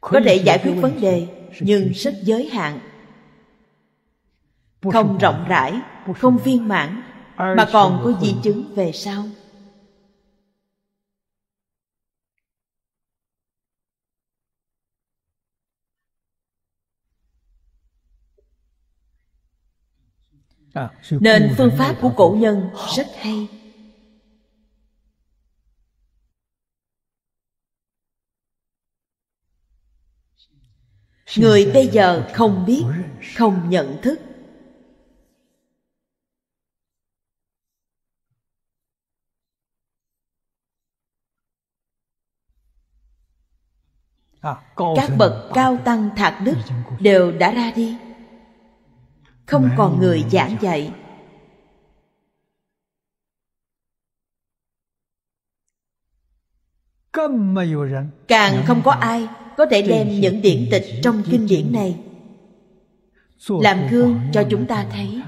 có thể giải quyết vấn đề nhưng rất giới hạn không rộng rãi không viên mãn mà còn có di chứng về sau à, nên phương pháp của cổ nhân rất hay người bây giờ không biết không nhận thức các bậc cao tăng thạc đức đều đã ra đi không còn người giảng dạy càng không có ai có thể đem những điển tịch trong kinh điển này làm gương cho chúng ta thấy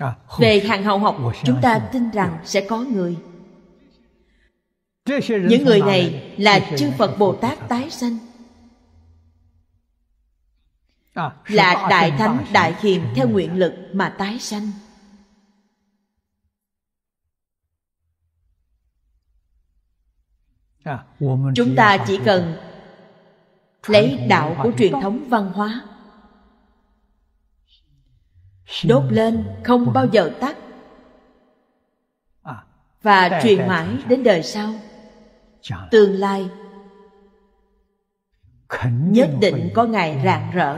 à, về hàng hậu học chúng ta tin rằng sẽ có người những người này là chư phật bồ tát tái sanh Ờ, là đại thánh đại hiền theo nguyện lực mà tái sanh ờ, chúng ta chỉ cần lấy đạo của truyền thống văn hóa đốt lên không bao giờ tắt ờ, và truyền mãi đến đời sau tương lai nhất định có ngày rạng rỡ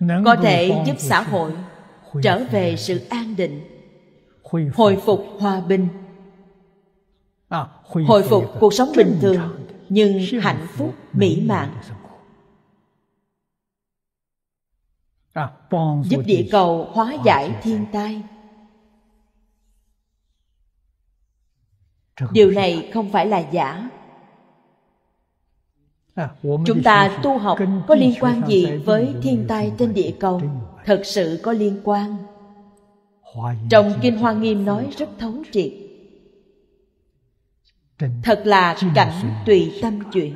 có thể giúp xã hội trở về sự an định hồi phục hòa bình à, hồi phục cuộc sống bình thường nhưng hạnh phúc mỹ mãn à, giúp địa cầu hóa giải thiên tai điều này không phải là giả À, chúng ta tu học có liên quan gì với thiên tai trên địa cầu thật sự có liên quan trong kinh hoa nghiêm nói rất thấu triệt thật là cảnh tùy tâm chuyển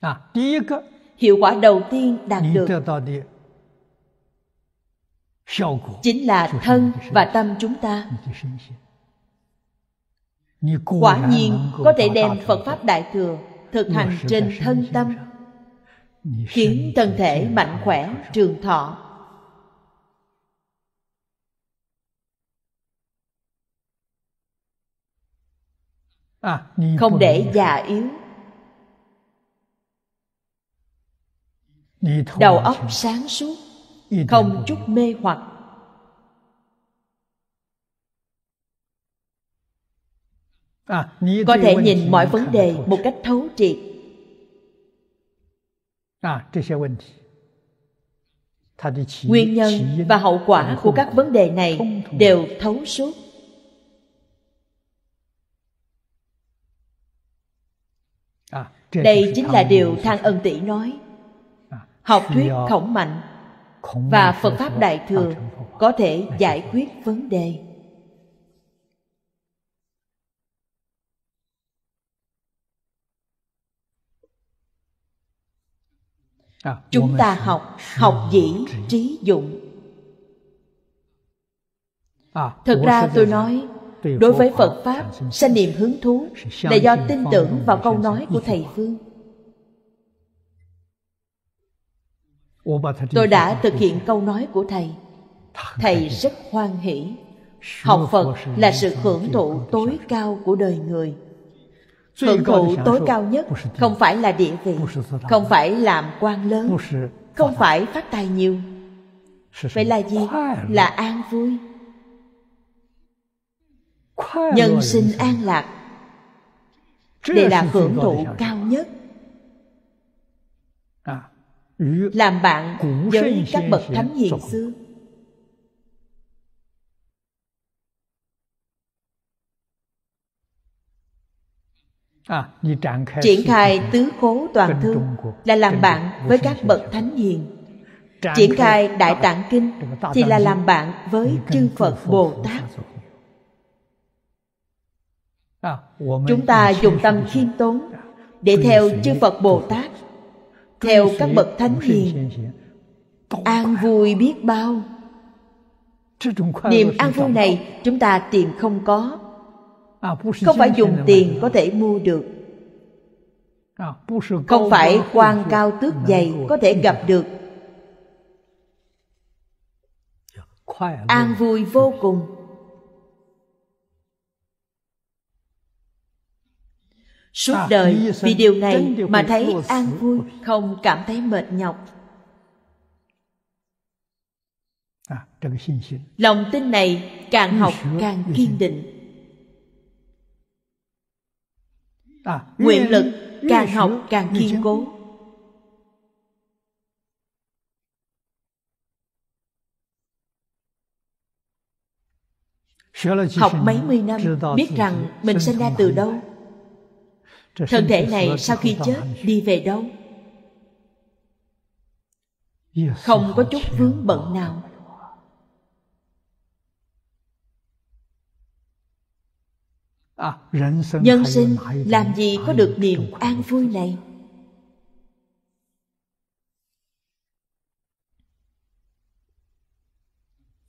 à, hiệu quả đầu tiên đạt được chính là thân và tâm chúng ta quả nhiên có thể đem phật pháp đại thừa thực hành trên thân tâm khiến thân thể mạnh khỏe trường thọ không để già yếu đầu óc sáng suốt không chút mê hoặc à, có thể nhìn mọi vấn đề một cách thấu triệt à, nguyên nhân và hậu quả của các vấn đề này đều thấu suốt à, đây chính là điều thang ân tỷ nói học thuyết khổng mạnh và phật pháp đại thừa có thể giải quyết vấn đề à, chúng ta học học dĩ trí dụng à, thực ra tôi nói đối với phật pháp sanh niềm hứng thú là do tin tưởng vào câu nói của thầy phương tôi đã thực hiện câu nói của thầy thầy rất hoan hỷ học phật là sự hưởng thụ tối cao của đời người hưởng thụ tối cao nhất không phải là địa vị không phải làm quan lớn không phải phát tài nhiều vậy là gì là an vui nhân sinh an lạc đây là hưởng thụ cao nhất làm bạn với các bậc thánh hiền xưa triển khai tứ khố toàn thư là làm bạn với các bậc thánh hiền triển khai đại tạng kinh thì là làm bạn với chư phật bồ tát à, chúng ta dùng tâm khiêm tốn để theo chư phật bồ tát theo các bậc thánh hiền an vui biết bao niềm an vui này chúng ta tiền không có à, không phải dùng tiền có thể mua được à, không phải quan cao tước dày có thể gặp được dạ, an vui vô cùng suốt à, đời vì điều này mà thấy an vui không cảm thấy mệt nhọc à, lòng tin này càng à, học càng kiên định nguyện lực càng học càng kiên cố học mấy mươi năm biết rằng mình sinh ra từ đâu thân thể này sau khi chết đi về đâu không có chút vướng bận nào à, nhân sinh làm gì có được niềm an vui này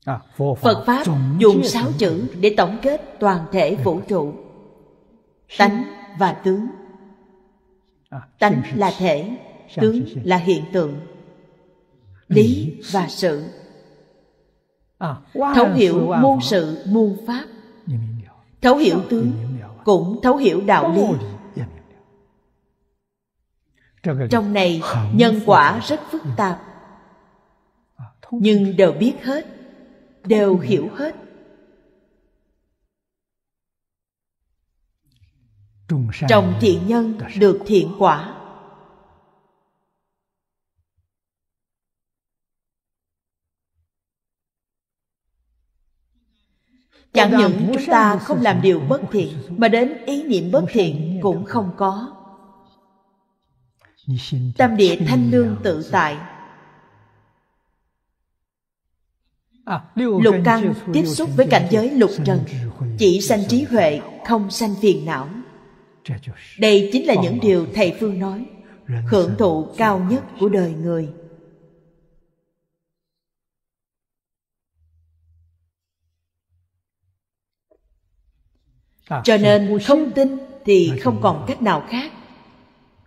à, phật pháp dùng sáu chữ để tổng kết toàn thể vũ trụ tánh và tướng tánh à, là thể tướng là hiện tượng ừ. lý và sự à, thấu hiểu môn sự môn pháp thấu hiểu tướng cũng thấu hiểu đạo lý trong này nhân quả rất phức tạp à, nhưng đều biết hết đều hiểu hết trồng thiện nhân được thiện quả chẳng những chúng ta không làm điều bất thiện mà đến ý niệm bất thiện cũng không có tâm địa thanh lương tự tại à, lục căn tiếp xúc với cảnh giới lục trần chỉ sanh trí huệ không sanh phiền não đây chính là những điều thầy phương nói hưởng thụ cao nhất của đời người cho nên không tin thì không còn cách nào khác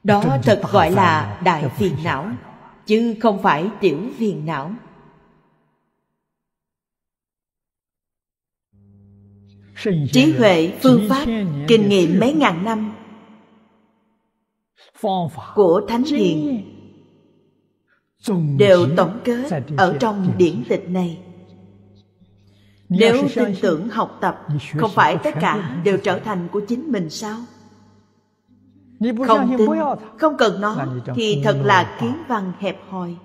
đó thật gọi là đại phiền não chứ không phải tiểu phiền não trí huệ phương pháp kinh nghiệm mấy ngàn năm của thánh hiền đều tổng kết ở trong điển tịch này nếu tin tưởng học tập không phải tất cả đều trở thành của chính mình sao không tin không cần nó thì thật là kiến văn hẹp hòi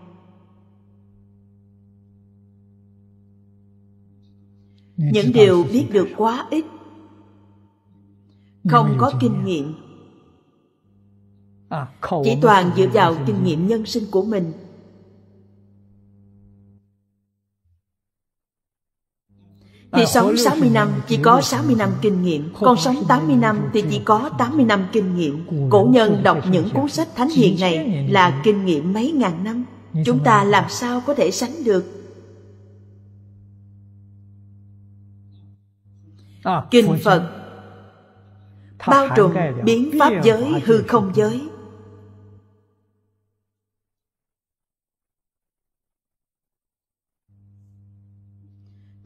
những điều biết được quá ít không có kinh nghiệm à, chỉ toàn dựa vào kinh nghiệm nhân sinh của mình thì à, sống 60 năm chỉ có 60 năm kinh nghiệm Còn sống 80 năm thì chỉ có 80 năm kinh nghiệm Cổ nhân đọc những cuốn sách thánh hiền này là kinh nghiệm mấy ngàn năm Chúng ta làm sao có thể sánh được À, kinh phật bao trùm biến pháp giới hư không giới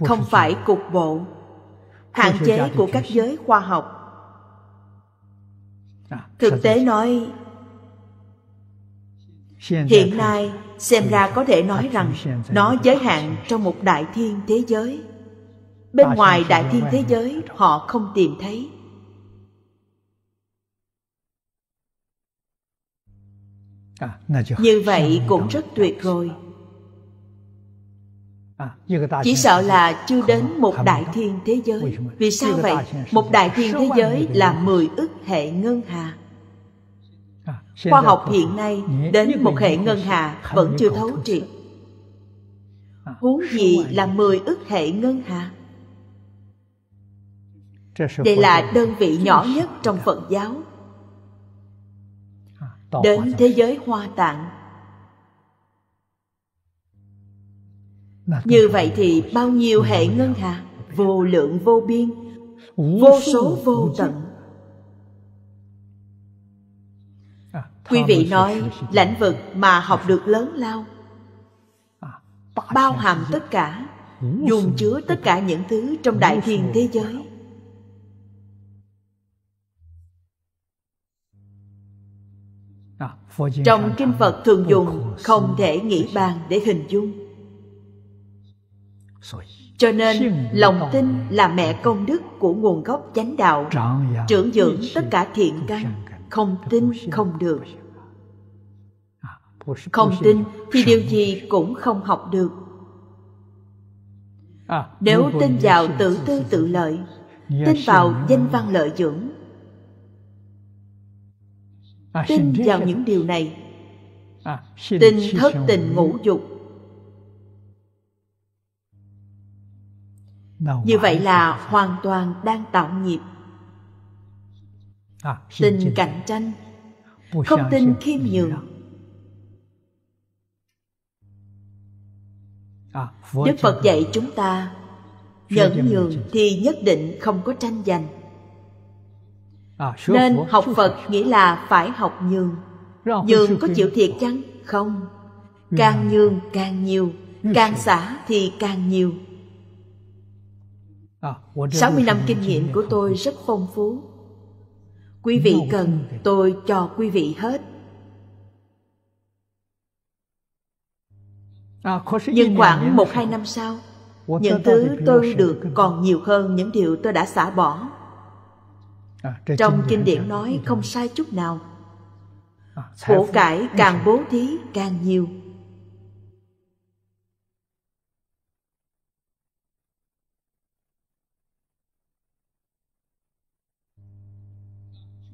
không phải cục bộ hạn chế của các giới khoa học à, thực tế nói hiện nay xem ra có thể nói rằng nó giới hạn trong một đại thiên thế giới bên ngoài đại thiên thế giới họ không tìm thấy à, như vậy cũng rất tuyệt rồi à, chỉ sợ là chưa đến một đại thiên thế giới vì sao vậy một đại thiên thế giới là mười ức hệ ngân hà à, khoa học hiện nay đến một hệ ngân hà vẫn chưa thấu triệt huống gì là mười ức hệ ngân hà đây là đơn vị nhỏ nhất trong phật giáo à, đến thế giới hoa tạng như vậy thì bao nhiêu hệ ngân hà vô lượng vô biên vô số vô tận à, quý vị nói lãnh vực mà học được lớn lao à, bao hàm tất cả dùng chứa tất cả những thứ trong đại thiên thế giới trong kinh phật thường dùng không thể nghĩ bàn để hình dung cho nên lòng tin là mẹ công đức của nguồn gốc chánh đạo trưởng dưỡng tất cả thiện căn không tin không được không tin thì điều gì cũng không học được à, nếu tin vào tự tư tự lợi tin vào danh văn lợi dưỡng À, tin vào những điều này à, tin thất tình ngũ dục như vậy là hoàn toàn đang tạo nghiệp tin à, cạnh tranh không tin khiêm nhường đức phật dạy chúng ta nhẫn nhường thì nhất định không có tranh giành À, Nên học Phật nghĩa là phải học nhường Nhường có chịu thiệt chăng? Không Càng nhường càng nhiều Càng xả thì càng nhiều 60 à, năm kinh nghiệm của tôi rất phong phú Quý vị cần tôi cho quý vị hết à, Nhưng khoảng 1-2 năm sau Những thứ tôi được còn nhiều hơn những điều tôi đã xả bỏ À, trong kinh điển nói ừ. không sai chút nào của à, cải càng bố thí càng nhiều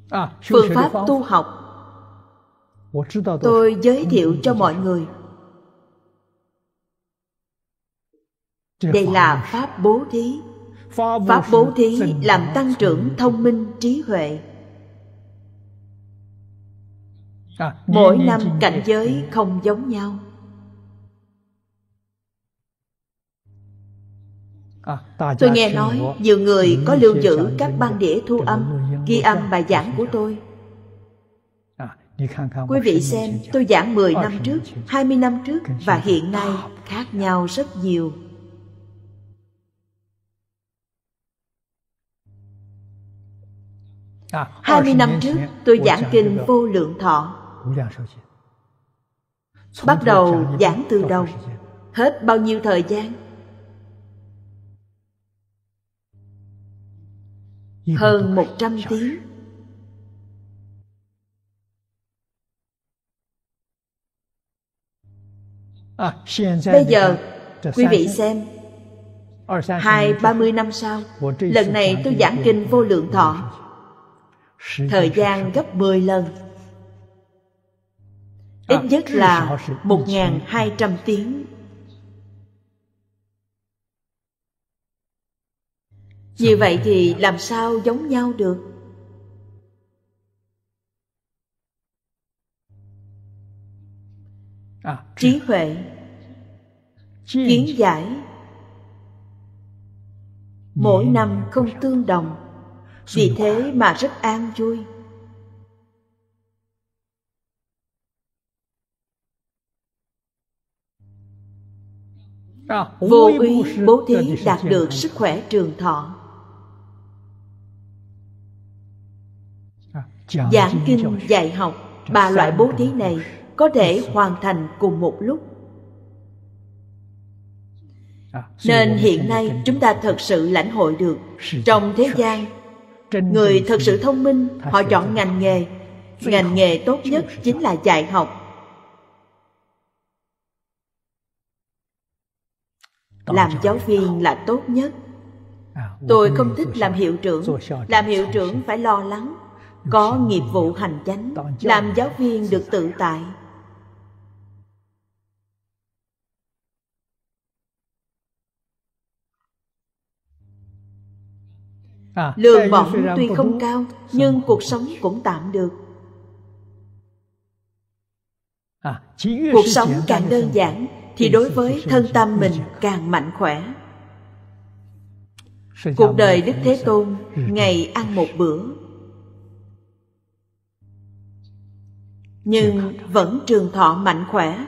à, phương pháp tu học tôi giới thiệu cho mọi người đây là pháp bố thí pháp bố thí làm tăng trưởng thông minh trí huệ à, mỗi năm cảnh giới không giống nhau à, tôi nghe nói nhiều người có lưu giữ các băng đĩa thu âm ghi âm bài giảng của tôi à, Quý vị xem, tôi giảng 10 năm trước, 20 năm trước và hiện nay khác nhau rất nhiều. 20 năm trước tôi giảng kinh vô lượng thọ Bắt đầu giảng từ đầu Hết bao nhiêu thời gian Hơn 100 tiếng Bây giờ quý vị xem Hai ba mươi năm sau Lần này tôi giảng kinh vô lượng thọ thời gian gấp 10 lần ít nhất là 1.200 tiếng như vậy thì làm sao giống nhau được à, trí huệ kiến giải mỗi năm không tương đồng vì thế mà rất an vui vô úy bố thí đạt được sức khỏe trường thọ giảng kinh dạy học ba loại bố thí này có thể hoàn thành cùng một lúc nên hiện nay chúng ta thật sự lãnh hội được trong thế gian người thật sự thông minh họ chọn ngành nghề ngành nghề tốt nhất chính là dạy học làm giáo viên là tốt nhất à, tôi không thích làm hiệu trưởng làm hiệu trưởng phải lo lắng có nghiệp vụ hành chánh làm giáo viên được tự tại À, lường bổng tuy không cao nhưng cuộc sống cũng tạm được à, cuộc sống càng đơn giản thì đối với thân tâm mình càng mạnh khỏe cuộc đời đức thế tôn ngày ăn một bữa nhưng vẫn trường thọ mạnh khỏe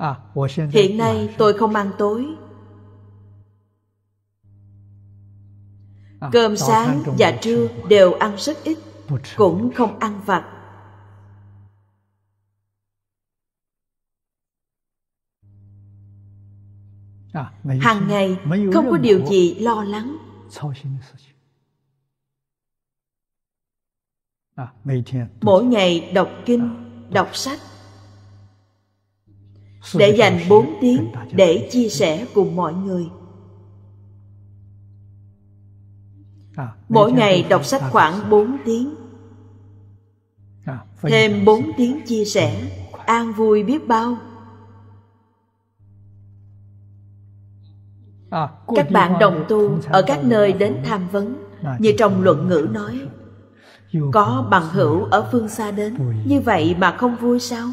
À, Hiện nay tôi không ăn tối à, Cơm sáng và trưa đều ăn rất ít Cũng không ăn vặt à, Hàng ngày không có điều gì lo lắng Mỗi ngày đọc kinh, đọc sách để dành 4 tiếng để chia sẻ cùng mọi người. À, Mỗi ngày đọc sách khoảng 4 tiếng. À, Thêm 4 tiếng chia sẻ, an vui biết bao. À, các bạn đồng tu ở các nơi đến tham vấn, như trong luận ngữ nói, có bằng hữu ở phương xa đến, như vậy mà không vui sao?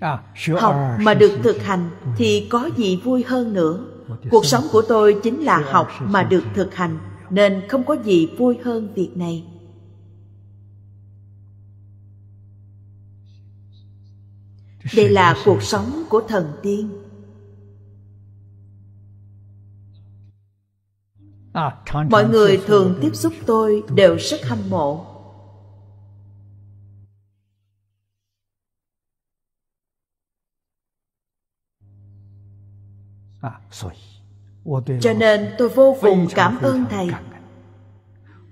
À, học à, mà được thực hành ừ. thì có gì vui hơn nữa cuộc sống của tôi chính là học mà được thực hành nên không có gì vui hơn việc này đây là cuộc sống của thần tiên à, mọi người thường tiếp xúc tôi đều rất hâm mộ À, cho nên tôi vô cùng cảm ơn thầy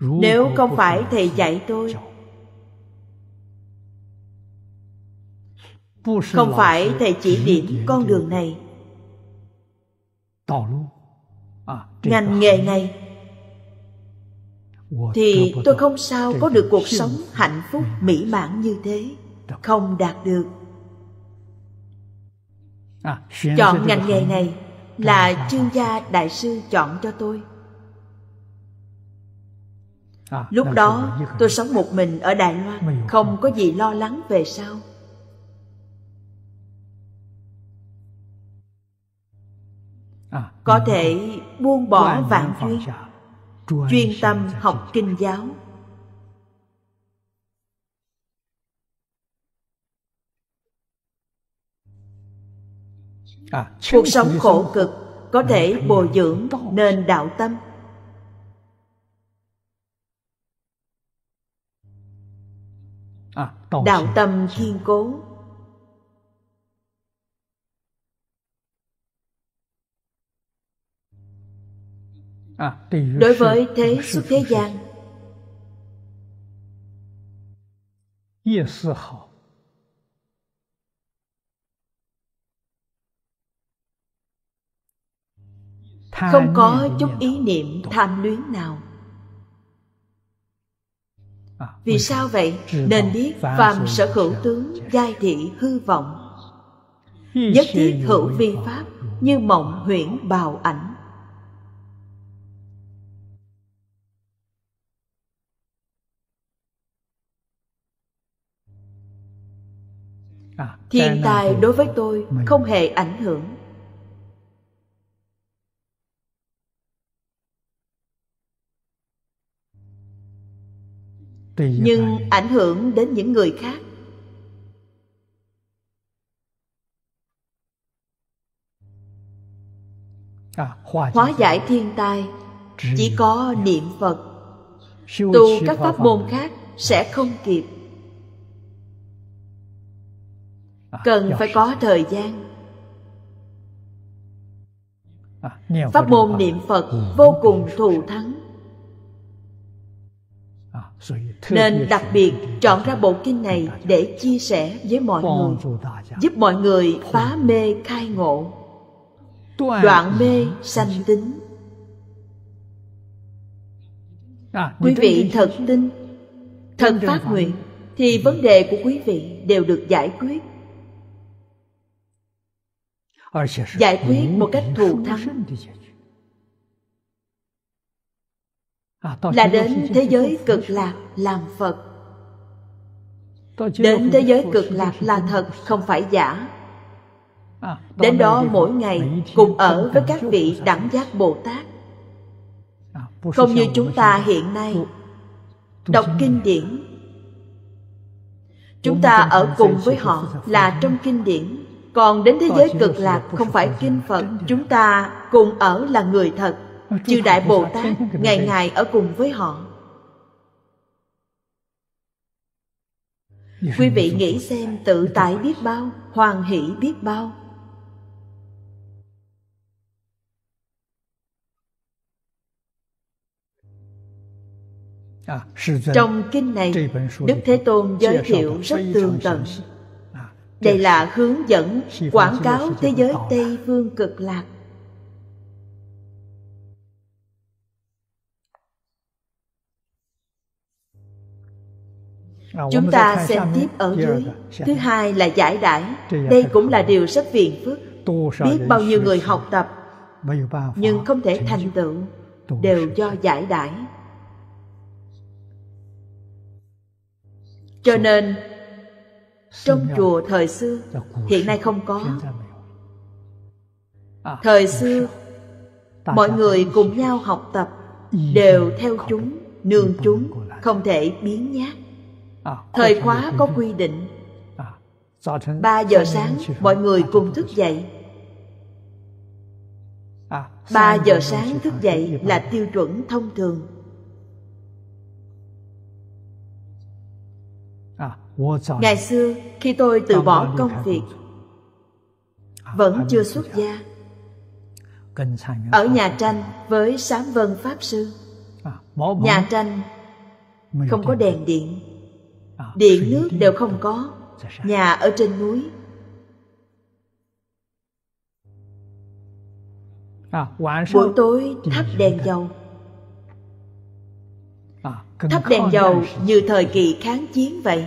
nếu không phải thầy dạy tôi không phải thầy chỉ điểm con đường này à, ngành nghề này thì tôi không sao có được cuộc sống hạnh phúc mỹ mãn như thế không đạt được à, chọn ngành nghề này là chương gia đại sư chọn cho tôi à, lúc đó tôi sống một mình ở đài loan không có gì lo lắng về sau à, có thể buông bỏ vạn duyên chuyên tâm học kinh giáo À, cuộc sống khổ cực có thể bồi dưỡng nên đạo tâm à, đạo tâm kiên cố à, đối với thế xuất thế gian không có chút ý niệm tham luyến nào à, vì sao vậy nên biết phàm sở hữu tướng giai thị hư vọng nhất thiết hữu vi pháp như mộng huyễn bào ảnh à, thiên tai đối với tôi không hề ảnh hưởng nhưng ảnh hưởng đến những người khác à, hóa giải thiên tai chỉ có niệm phật tu các pháp môn khác sẽ không kịp à, cần phải có thời gian à, pháp môn niệm phật vô cùng thù thắng nên đặc biệt chọn ra bộ kinh này để chia sẻ với mọi người giúp mọi người phá mê khai ngộ à. đoạn mê à. sanh tính à, quý vị thật tin thật phát nguyện thì ừ. vấn đề của quý vị đều được giải quyết giải quyết một cách thù thắng À, là đến thế giới cực lạc làm phật đến thế giới cực lạc là thật không phải giả à, đến đó mỗi ngày cùng ở với các vị đẳng giác bồ tát à, không như chúng ta hiện nay đọc kinh điển chúng ta ở cùng với họ là trong kinh điển còn đến thế giới cực lạc không phải kinh phật chúng ta cùng ở là người thật chư đại bồ tát ngày ngày ở cùng với họ dạ, quý vị nghĩ xem tự tại biết bao hoàng hỷ biết bao à, trong kinh này đức thế tôn giới thiệu rất tường tận à, đây là hướng dẫn quảng cáo thế giới tây phương cực lạc À, chúng ta xem tiếp ở dưới. Thứ hai là giải đãi. Đây cũng là điều rất phiền phức. Biết bao nhiêu người học tập nhưng không thể thành tựu đều do giải đãi. Cho nên trong chùa thời xưa hiện nay không có. À, thời xưa mọi người cùng nhau học tập đều theo chúng, nương chúng, không thể biến nhát À, thời khóa có quy định à, ba giờ sáng mọi người cùng thức dậy à, ba giờ sáng thức dậy là tiêu chuẩn thông thường Ngày xưa khi tôi từ bỏ công việc Vẫn chưa xuất gia Ở nhà tranh với Sám Vân Pháp Sư Nhà tranh không có đèn điện Ờ, điện nước đều không có nhà ở trên núi ờ, buổi tối thắp ờ, đèn dầu thắp đèn dầu như thời kỳ kháng chiến vậy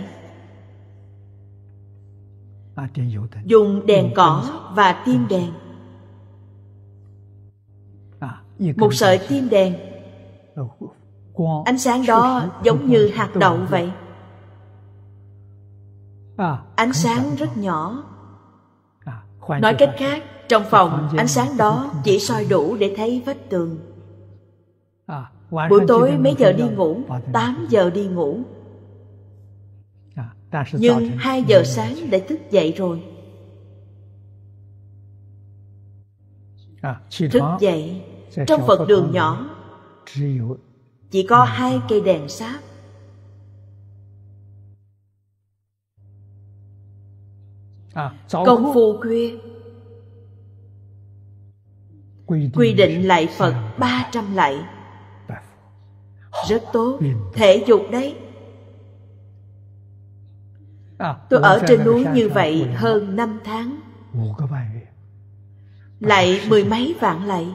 dùng đèn cỏ và tim đèn một sợi tim đèn ánh sáng đó giống như hạt đậu vậy À, ánh sáng rất nhỏ à, nói cách khác trong phòng ánh sáng đó chỉ soi đủ để thấy vách tường à, buổi tối mấy giờ đi ngủ 8 giờ đi ngủ nhưng 2 giờ sáng đã thức dậy rồi thức dậy trong phật đường nhỏ chỉ có hai cây đèn sáp À. công phu khuya quy định lại phật 300 lại rất tốt thể dục đấy à, tôi ở trên núi như vậy hơn 5 tháng lại mười mấy vạn lại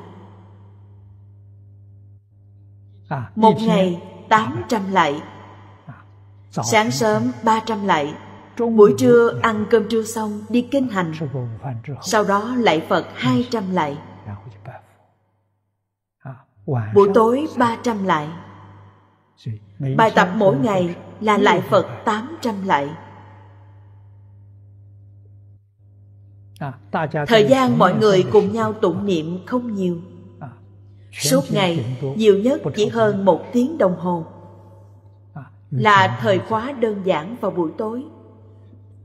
à, một ngày tám trăm lại sáng sớm ba trăm lại Buổi trưa ăn cơm trưa xong đi kinh hành Sau đó lại Phật 200 lại Buổi tối 300 lại Bài tập mỗi ngày là lại Phật 800 lại Thời gian mọi người cùng nhau tụng niệm không nhiều Suốt ngày nhiều nhất chỉ hơn một tiếng đồng hồ Là thời khóa đơn giản vào buổi tối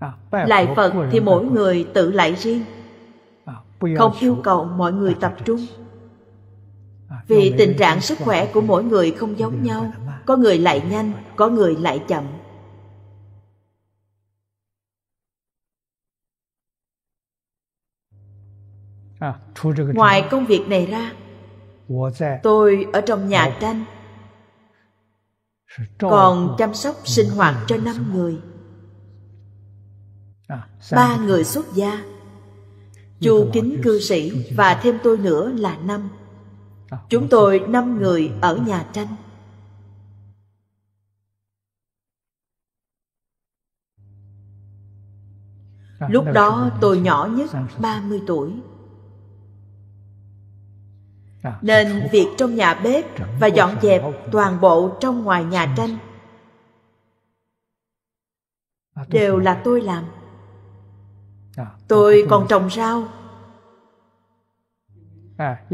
À, lại phật thì mỗi người tự lại riêng à, không yêu cầu mọi người tập trung à, vì tình trạng sức khỏe của mỗi người không giống nhau có người lại nhanh có người lại chậm ngoài công việc này ra tôi ở trong nhà tranh còn chăm sóc sinh hoạt cho năm người À, ba người xuất gia chu kính cư sĩ và thêm tôi nữa là năm à, chúng tôi năm người ở nhà ừ. tranh à, lúc đó tôi nhỏ nhất ba mươi tuổi nên việc trong nhà bếp và dọn dẹp toàn bộ trong ngoài nhà tranh đều là tôi làm Ờ, tôi còn trồng rau à,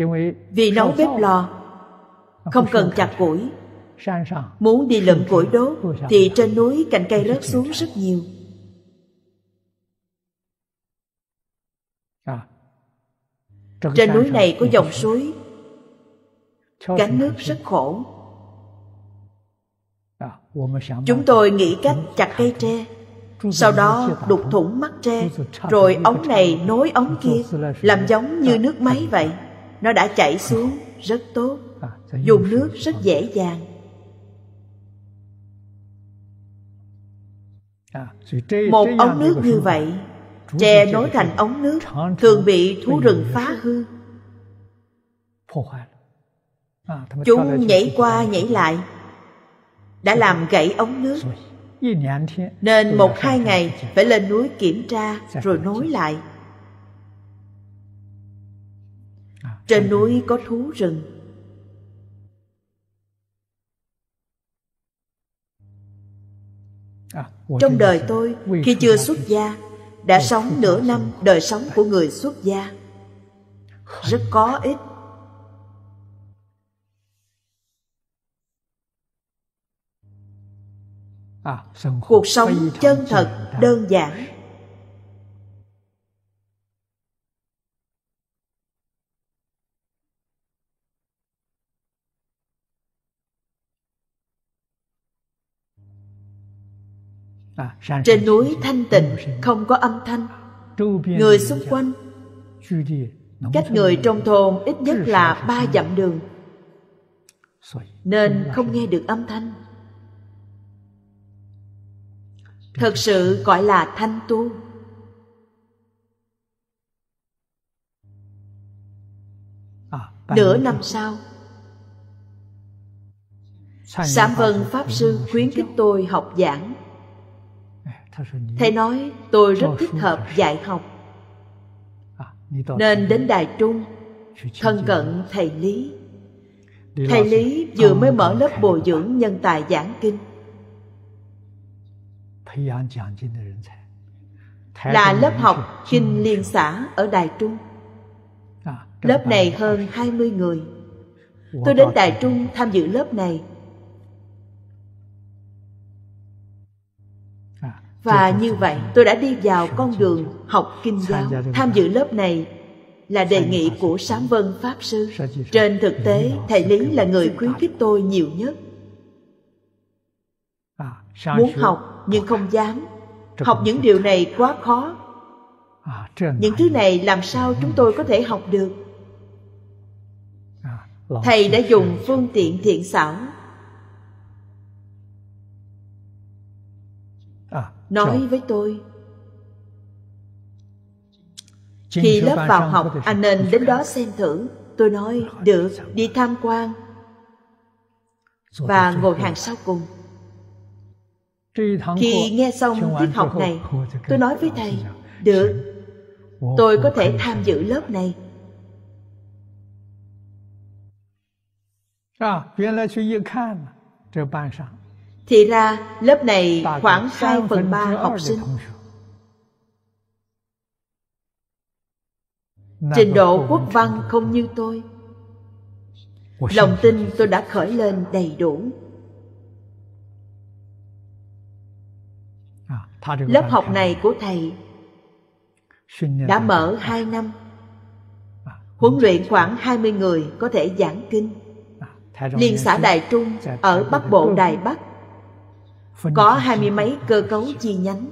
vì nấu bếp lò không cần chặt củi muốn đi lượm củi đốt thì trên núi cành cây rớt xuống rất nhiều à. trên núi này có dòng suối gánh nước rất khổ à, chúng tôi nghĩ cách chặt cây tre sau đó đục thủng mắt tre rồi ống này nối ống kia làm giống như nước máy vậy nó đã chảy xuống rất tốt à, dùng nước rất dễ dàng à, một ống nước như vậy tre nối thành ống nước thường bị thú rừng phá hư à, chúng nhảy qua nhảy lại đã làm gãy ống nước nên một hai ngày phải lên núi kiểm tra dạ, rồi dạ, nối dạ. lại à, Trên núi có thú rừng à, Trong đời tôi khi chưa xuất gia Đã sống nửa năm đời sống của người xuất gia Rất có ích À, cuộc sống chân thật đơn giản à, trên núi thanh tịnh không có âm thanh người xung quanh cách người trong thôn ít nhất là ba dặm đường nên không nghe được âm thanh thật sự gọi là thanh tu à, nửa năm sau Sám Vân Pháp Sư khuyến khích tôi học giảng Thầy nói tôi rất thích hợp dạy học à, Nên đến Đài Trung Thân cận Thầy Lý Thầy Lý vừa mới mở lớp bồi dưỡng nhân tài giảng kinh là lớp học Kinh Liên xã ở Đài Trung. À, lớp này hơn 20 người. Tôi đến Đài Trung tham dự lớp này. À, Và như vậy, tôi đã đi vào con đường học kinh giáo. Tham dự lớp này là đề nghị của Sám Vân Pháp Sư. Trên thực tế, Thầy Lý là người khuyến khích tôi nhiều nhất. À, Muốn học nhưng không dám học những điều này quá khó à, những thứ này làm sao chúng tôi có thể học được à, thầy đã dùng phương tiện thiện xảo à, nói với tôi khi lớp vào học anh nên đến đó xem thử tôi nói được đi tham quan và ngồi hàng sau cùng khi nghe xong tiết học này, tôi nói với thầy, được, tôi có thể tham dự lớp này. À, Thì ra lớp này khoảng 2 phần 3 học sinh. Trình độ quốc văn không như tôi. Lòng tin tôi đã khởi lên đầy đủ. lớp học này của thầy đã mở 2 năm à, huấn luyện khoảng 20 người có thể giảng kinh à, liên xã đại Trung ở Bắc Bộ Đài Bắc có hai mươi mấy cơ cấu chi nhánh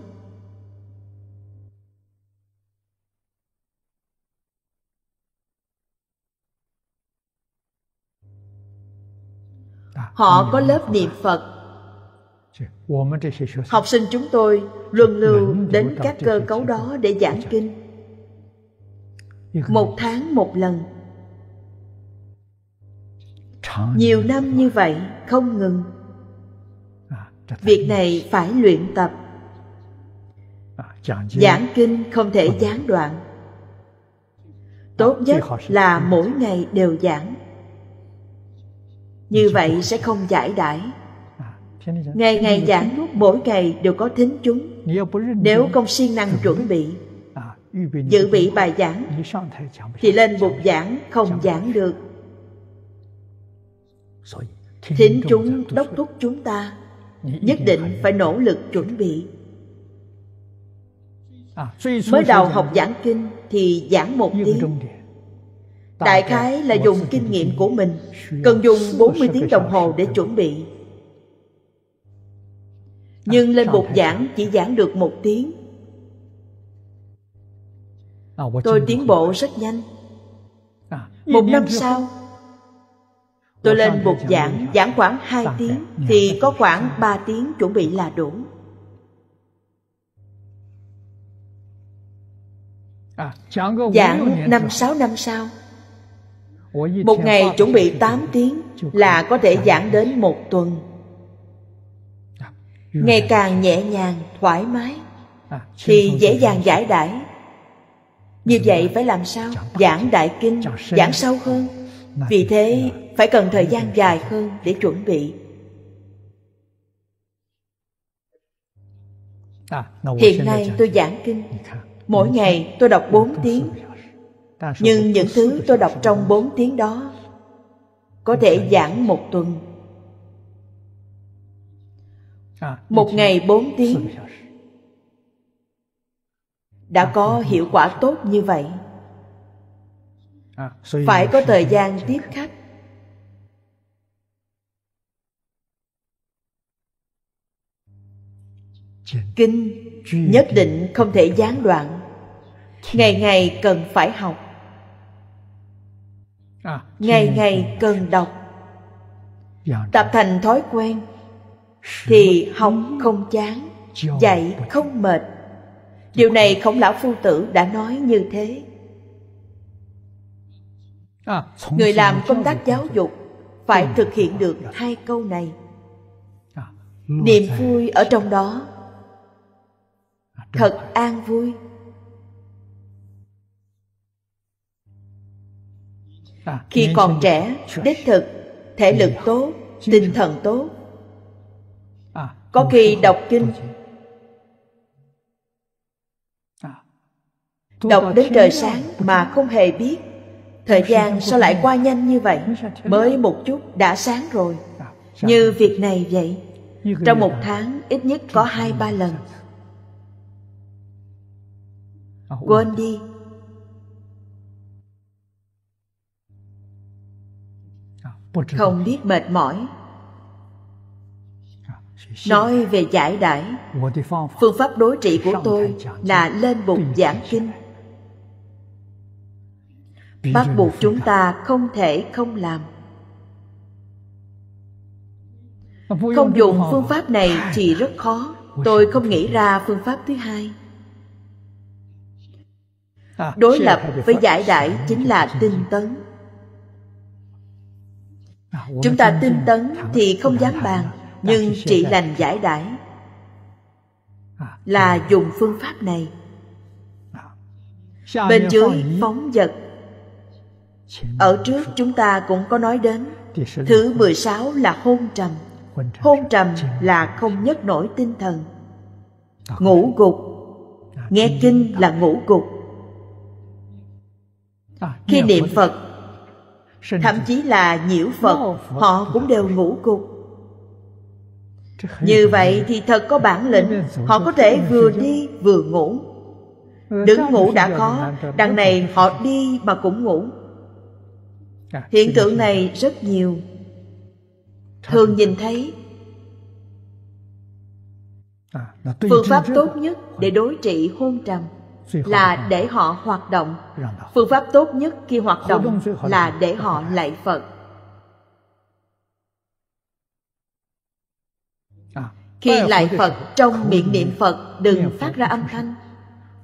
à, họ có lớp niệm phật học sinh chúng tôi luân lưu đến các cơ cấu đó để giảng kinh một tháng một lần nhiều năm như vậy không ngừng à, việc này phải luyện tập à, giảng kinh không thể vâng. gián đoạn tốt à, nhất là mỗi ngày đều giảng như vậy sẽ không giải đãi Ngày ngày giảng mỗi ngày đều có thính chúng Nếu không siêng năng chuẩn bị à, Dự bị bài giảng Thì lên bục giảng không giảng được Thính chúng đốc thúc chúng ta Nhất định phải nỗ lực chuẩn bị à, Mới đầu học giảng kinh thì giảng một tiếng Đại khái là dùng kinh nghiệm của mình Cần dùng 40 tiếng đồng hồ để chuẩn bị nhưng à, lên bục giảng chỉ giảng được một tiếng à, tôi tiến bộ rất nhanh à, một năm sau tôi lên bục giảng giảng khoảng hai tiếng thì có khoảng ba tiếng chuẩn bị là đủ giảng năm sáu năm sau một ngày chuẩn bị 8 tiếng là có thể giảng đến một tuần ngày càng nhẹ nhàng thoải mái à, thì dễ dàng giải đãi như vậy phải làm sao giảng đại kinh giảng sâu hơn vì thế phải cần thời gian dài hơn để chuẩn bị à, hiện nay tôi giảng kinh mỗi ngày tôi đọc bốn tiếng nhưng những thứ tôi đọc trong bốn tiếng đó có thể giảng một tuần một ngày bốn tiếng đã có hiệu quả tốt như vậy à, phải có thời gian tiếp khách kinh nhất định không thể gián đoạn ngày ngày cần phải học à, ngày ngày cần đọc tập thành thói quen thì học không chán dạy không mệt điều này khổng lão phu tử đã nói như thế à, người làm công tác giáo dục phải thực hiện được hai câu này à, niềm vui ở trong đó à, thật an vui khi còn trẻ đích thực thể lực tốt tinh thần tốt có khi đọc kinh à. đọc đến trời sáng mà không hề biết thời gian sao lại qua nhanh như vậy mới một chút đã sáng rồi à, như việc này vậy trong một à? tháng ít nhất có hai ba lần quên đi không biết mệt mỏi nói về giải đãi phương pháp đối trị của tôi là lên bục giảng kinh bắt buộc chúng ta không thể không làm không dùng phương pháp này thì rất khó tôi không nghĩ ra phương pháp thứ hai à, đối lập với giải đãi chính là tinh tấn à, chúng ta tinh tấn thì không dám bàn nhưng trị lành giải đãi à, là dùng phương pháp này à, bên dưới phóng vật ở trước chúng ta cũng có nói đến Thứ 16 là hôn trầm Hôn trầm là không nhất nổi tinh thần Ngủ gục à, Nghe kinh là ngủ gục Khi niệm Phật Thậm chí là nhiễu Phật Họ cũng đều ngủ gục như vậy thì thật có bản lĩnh họ có thể vừa đi vừa ngủ ờ, đứng ngủ đã khó đằng này họ đi mà cũng ngủ à, hiện tượng này rất nhiều thường nhìn thấy à, phương pháp tốt nhất để đối trị hôn trầm là để họ hoạt động phương pháp tốt nhất khi hoạt động là để họ lạy phật khi lại phật trong miệng niệm phật đừng phát ra âm thanh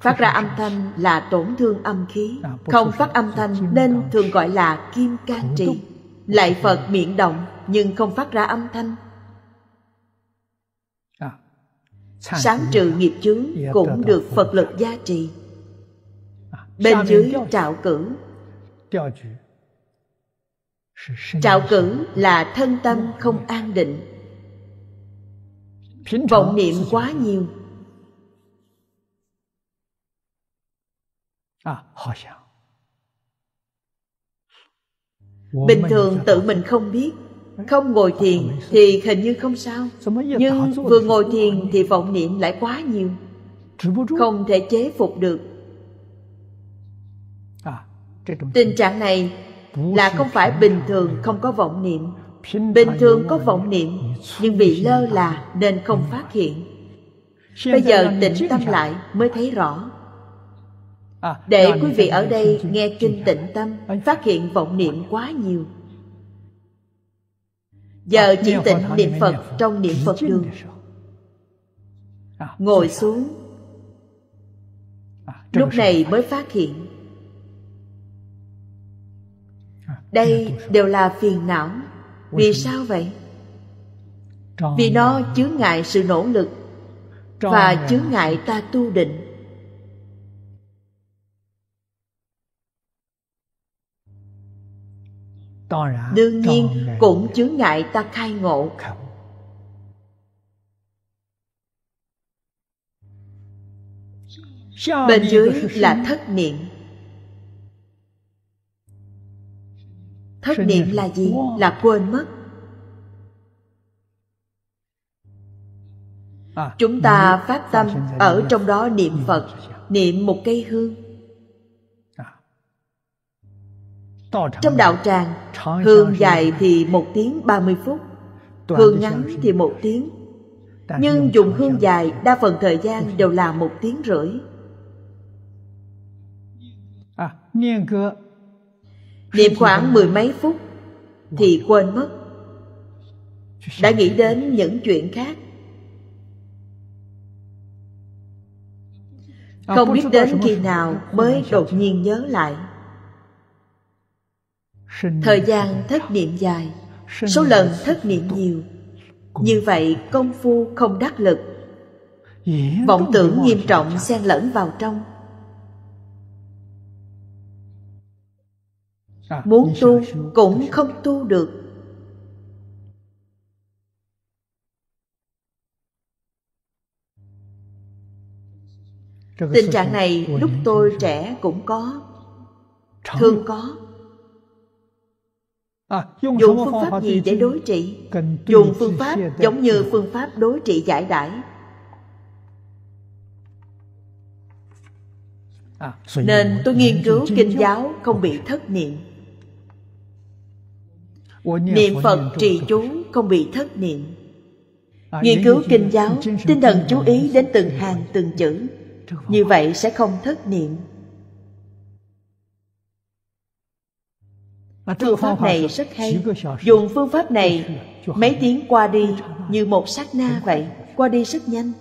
phát ra âm thanh là tổn thương âm khí à, không phát âm thanh nên thường gọi là kim can trì lại phật miệng động nhưng không phát ra âm thanh à, sáng trừ nghiệp chướng cũng được phật lực gia trì à, bên dưới trạo cử trạo cử là thân tâm không an định vọng niệm quá nhiều à, bình thường tự mình không biết không ngồi thiền thì hình như không sao nhưng vừa ngồi thiền thì vọng niệm lại quá nhiều không thể chế phục được à, tình trạng này là không phải bình thường không có vọng niệm bình thường có vọng niệm nhưng bị lơ là nên không phát hiện bây giờ tĩnh tâm lại mới thấy rõ à, để quý vị ở đây nghe kinh tịnh tâm phát hiện vọng niệm quá nhiều à, giờ chỉ tịnh niệm phật trong niệm phật đường à, ngồi xuống lúc này mới phát hiện đây đều là phiền não vì sao vậy vì nó chướng ngại sự nỗ lực và chướng ngại ta tu định đương nhiên cũng chướng ngại ta khai ngộ bên dưới là thất niệm thất niệm là gì là quên mất à, chúng ta phát tâm ở trong đó niệm phật niệm một cây hương à. trong đạo tràng hương dài thì một tiếng ba mươi phút hương ngắn thì một tiếng nhưng dùng hương dài đa phần thời gian đều là một tiếng rưỡi à, niệm khoảng mười mấy phút thì quên mất đã nghĩ đến những chuyện khác không biết đến khi nào mới đột nhiên nhớ lại thời gian thất niệm dài số lần thất niệm nhiều như vậy công phu không đắc lực vọng tưởng nghiêm trọng xen lẫn vào trong muốn tu cũng không tu được tình trạng này lúc tôi trẻ cũng có thường có à, dùng phương pháp gì để đối trị dùng phương pháp giống như phương pháp đối trị giải đãi à, nên tôi nghiên cứu kinh giáo không bị thất niệm niệm phật trì chú không bị thất niệm à, nghiên cứu kinh giáo tinh thần chú ý đến từng hàng từng chữ như vậy sẽ không thất niệm phương pháp này rất hay dùng phương pháp này mấy tiếng qua đi như một sát na vậy qua đi rất nhanh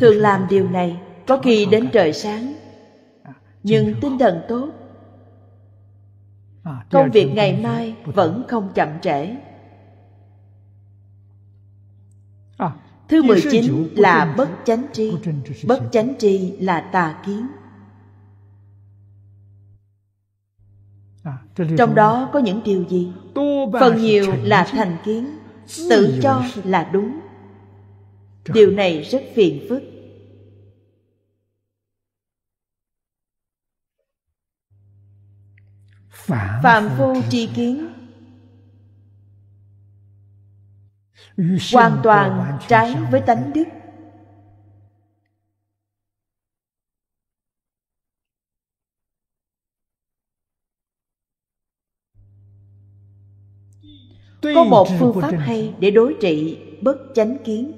thường làm điều này có khi đến trời sáng à, nhưng tinh thần tốt À, công việc ngày mai vẫn không chậm trễ à, Thứ 19 là bất chánh tri Bất chánh tri là tà kiến à, Trong đó có những điều gì? Phần nhiều là thành kiến Tự cho là đúng Điều này rất phiền phức phạm phu tri kiến hoàn toàn trái với tánh đức có một phương pháp hay để đối trị bất chánh kiến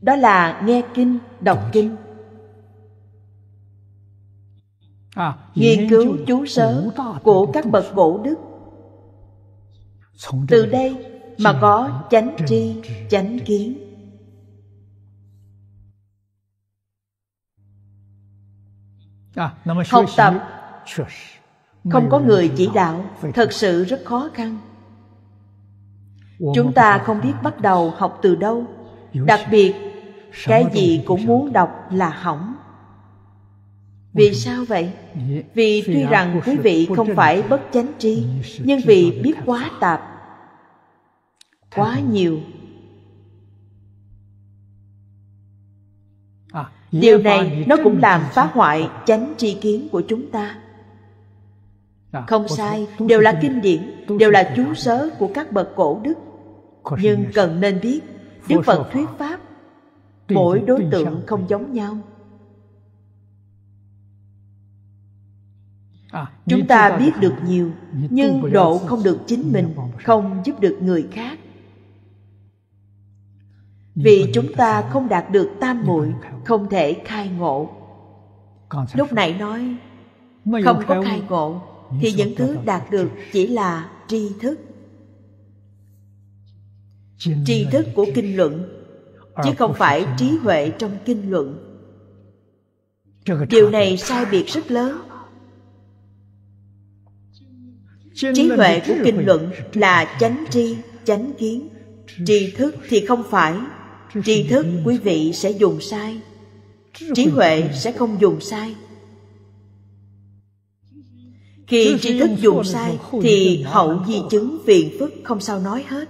đó là nghe kinh đọc kinh À, nghiên cứu chú sớ của các bậc cổ đức từ đây mà có chánh tri chánh kiến à, học tập không có người chỉ đạo thật sự rất khó khăn chúng ta không biết bắt đầu học từ đâu đặc biệt cái gì cũng muốn đọc là hỏng vì sao vậy vì tuy rằng quý vị không phải bất chánh tri, nhưng vì biết quá tạp quá nhiều à, điều này nó cũng làm phá hoại chánh tri kiến của chúng ta à, không sai đều là kinh điển đều là chú sớ của các bậc cổ đức nhưng cần nên biết đức phật thuyết pháp mỗi đối tượng không giống nhau À, chúng ta biết được nhiều nhưng độ không được chính mình không giúp được người khác vì chúng ta không đạt được tam muội không thể khai ngộ lúc nãy nói không có khai ngộ thì những thứ đạt được chỉ là tri thức tri thức của kinh luận chứ không phải trí huệ trong kinh luận điều này sai biệt rất lớn trí huệ của kinh luận là chánh tri chánh kiến tri thức thì không phải tri thức quý vị sẽ dùng sai trí huệ sẽ không dùng sai khi tri thức dùng sai thì hậu di chứng phiền phức không sao nói hết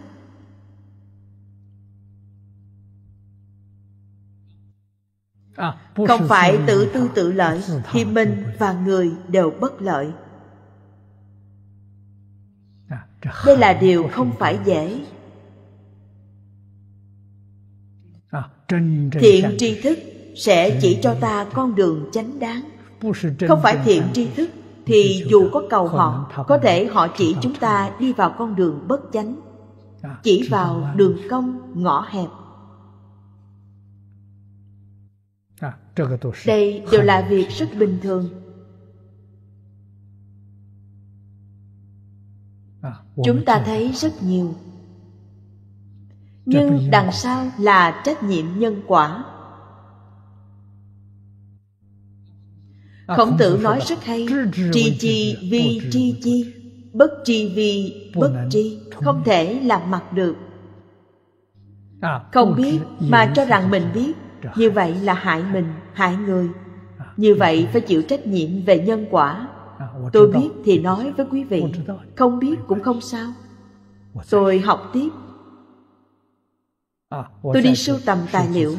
à, không phải tự tư tự lợi thì mình và người đều bất lợi đây là điều không phải dễ à, thiện tri thức sẽ chỉ cho ta con đường chánh đáng không phải thiện tri thức thì dù có cầu họ có thể họ chỉ chúng ta đi vào con đường bất chánh à, chỉ vào đường cong ngõ hẹp à, đây đều là việc rất bình thường À, chúng ta thấy rất nhiều nhưng đằng sau là trách nhiệm nhân quả à, khổng tử nói rất hay tri chi vi tri chi bất tri vi bất tri không thể làm mặt được à, không biết mà cho rằng mình biết như vậy là hại mình hại người như vậy phải chịu trách nhiệm về nhân quả À, tôi biết thì nói với quý vị không biết cũng không sao tôi học tiếp à, tôi đi sưu tầm tài liệu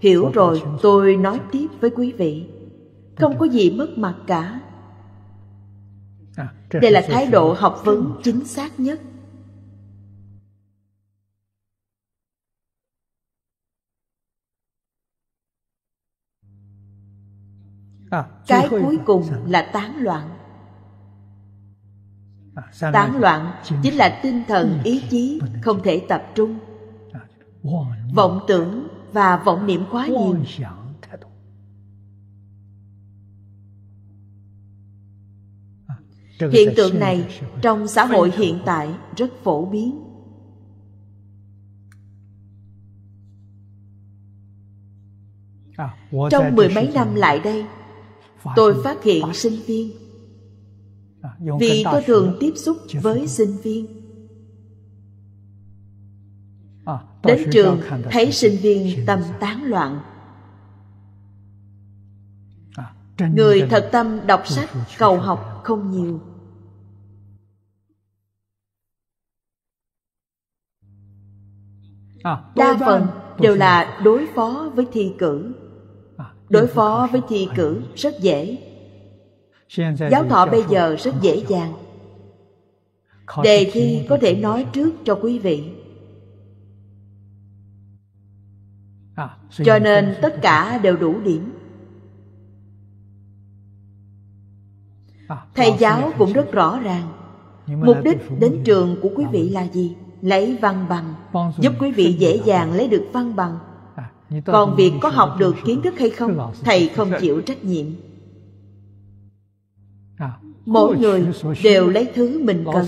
hiểu rồi tôi nói tiếp với quý vị không có gì mất mặt cả à, đây là thái độ học vấn chính xác nhất cái cuối cùng là tán loạn À, tán loạn chính là tinh thần ý chí không thể tập trung à, vọng tưởng và vọng niệm quá nhiều à, hiện tượng này trong xã hội hiện tại rất phổ biến trong mười mấy năm lại đây tôi phát hiện sinh viên vì tôi thường tiếp xúc với sinh viên à, đến trường thấy sinh viên tâm tán loạn à, người thật tâm đọc sách cầu học không nhiều à, đa phần đều là đối phó với thi cử đối phó với thi cử rất dễ giáo thọ bây giờ rất dễ dàng đề thi có thể nói trước cho quý vị cho nên tất cả đều đủ điểm thầy giáo cũng rất rõ ràng mục đích đến trường của quý vị là gì lấy văn bằng giúp quý vị dễ dàng lấy được văn bằng còn việc có học được kiến thức hay không thầy không chịu trách nhiệm mỗi người đều lấy thứ mình cần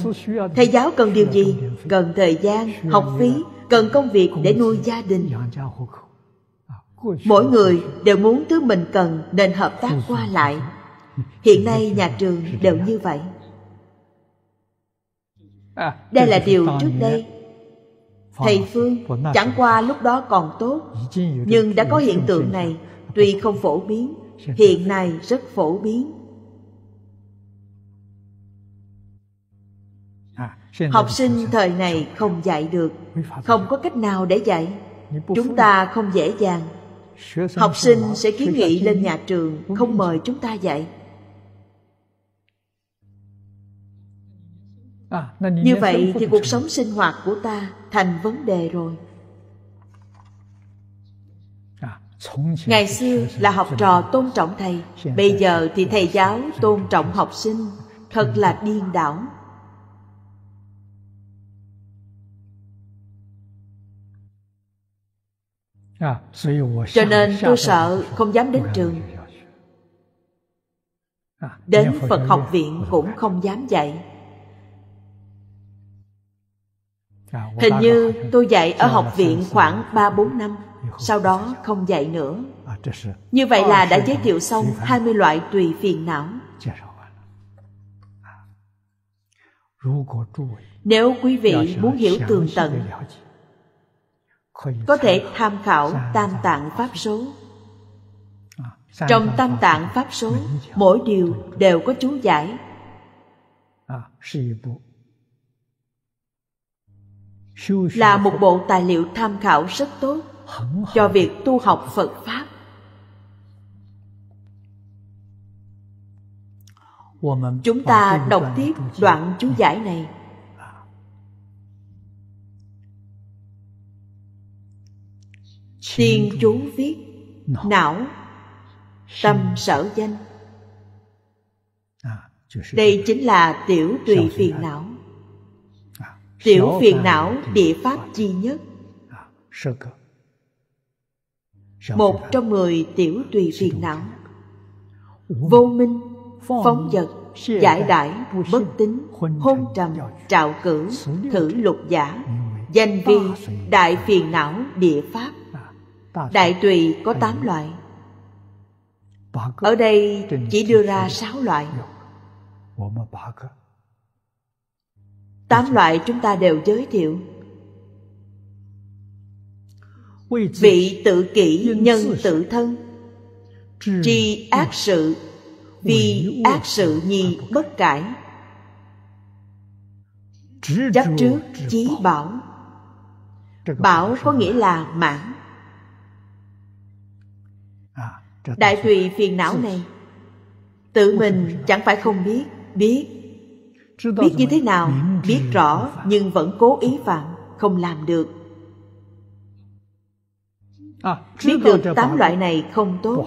thầy giáo cần điều gì cần thời gian học phí cần công việc để nuôi gia đình mỗi người đều muốn thứ mình cần nên hợp tác qua lại hiện nay nhà trường đều như vậy đây là điều trước đây thầy phương chẳng qua lúc đó còn tốt nhưng đã có hiện tượng này tuy không phổ biến hiện nay rất phổ biến học sinh thời này không dạy được không có cách nào để dạy chúng ta không dễ dàng học sinh sẽ kiến nghị lên nhà trường không mời chúng ta dạy à, như vậy thì cuộc sống sinh hoạt của ta thành vấn đề rồi à, ngày xưa là học trò tôn trọng thầy bây giờ thì thầy giáo tôn trọng học sinh thật ừ. là điên đảo cho nên tôi sợ không dám đến trường đến phật học viện cũng không dám dạy hình như tôi dạy ở học viện khoảng ba bốn năm sau đó không dạy nữa như vậy là đã giới thiệu xong 20 loại tùy phiền não nếu quý vị muốn hiểu tường tận có thể tham khảo tam tạng pháp số trong tam tạng pháp số mỗi điều đều có chú giải à, là một bộ tài liệu tham khảo rất tốt cho việc tu học phật pháp chúng ta đọc tiếp đoạn chú giải này tiên chú viết não tâm sở danh à, đây chính là tiểu à, à, tùy phiền não tiểu phiền não địa pháp chi nhất một trong mười tiểu tùy phiền não vô minh phóng vật giải đãi bất tính hôn trầm trạo cử thử lục giả danh vi đại phiền não địa pháp đại tùy có 8 ừ. loại ở đây chỉ đưa ra 6 loại 8 loại chúng ta đều giới thiệu Vị tự kỷ nhân tự thân Tri ác sự Vì ác sự nhi bất cải Chấp trước chí bảo Bảo có nghĩa là mãn đại tùy phiền não này tự mình chẳng phải không biết biết biết như thế nào biết rõ nhưng vẫn cố ý phạm không làm được à, biết được tám loại này không tốt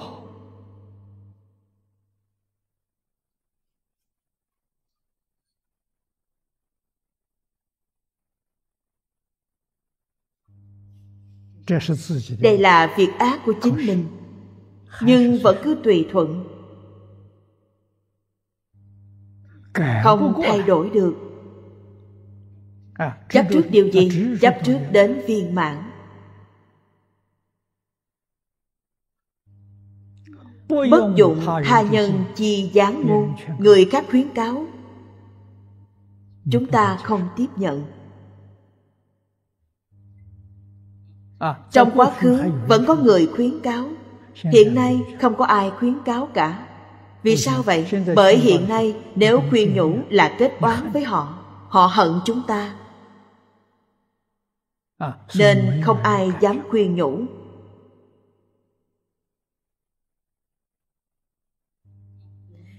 đây là việc ác của chính mình nhưng vẫn cứ tùy thuận không thay à? đổi được chấp à, trước điều gì chấp trước à? đến viên mãn bất dụng tha nhân chi gián ngu người khác khuyến cáo chúng ta không tiếp nhận trong quá khứ vẫn có người khuyến cáo hiện nay không có ai khuyến cáo cả vì ừ, sao vậy bởi hiện nay nếu ừ, khuyên nhủ là kết oán ừ. với họ họ hận chúng ta à, nên không ai dám khuyên nhủ à,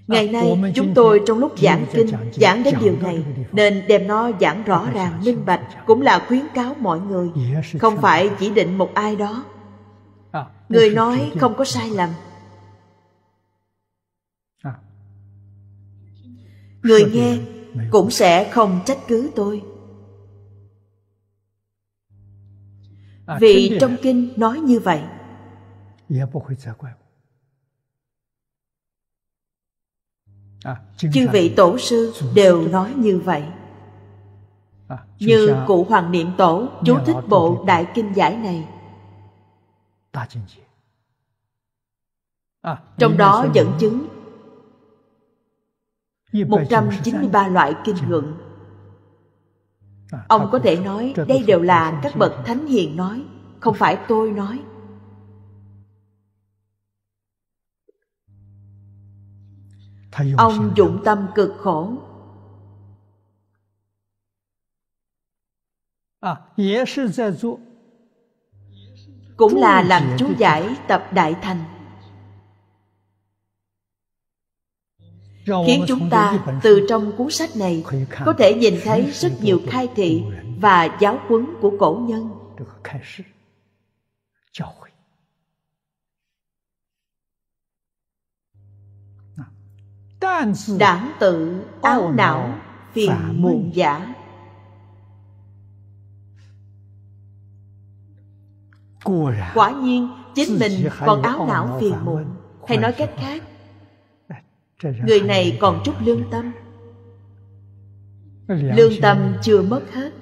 ngày nay chúng tôi trong lúc giảng kinh giảng đến điều này nên đem nó giảng rõ ràng minh bạch cũng là khuyến cáo mọi người không phải chỉ định một ai đó người nói không có sai lầm à. người nghe cũng sẽ không trách cứ tôi à, vì trong kinh nói như vậy à, chư vị tổ sư đều nói như vậy như cụ hoàng niệm tổ chú thích bộ đại kinh giải này À, Trong đó dẫn chứng 193 loại kinh luận à, Ông có thể nói đây đều là các bậc thánh hiền nói Không phải tôi nói Ông dụng tâm cực khổ À, cũng là làm chú giải tập đại thành khiến chúng ta từ trong cuốn sách này có thể nhìn thấy rất nhiều khai thị và giáo huấn của cổ nhân đảng tự ao não phiền muộn giả quả nhiên chính mình còn áo não phiền muộn hay nói cách khác người này còn chút lương tâm lương tâm chưa mất hết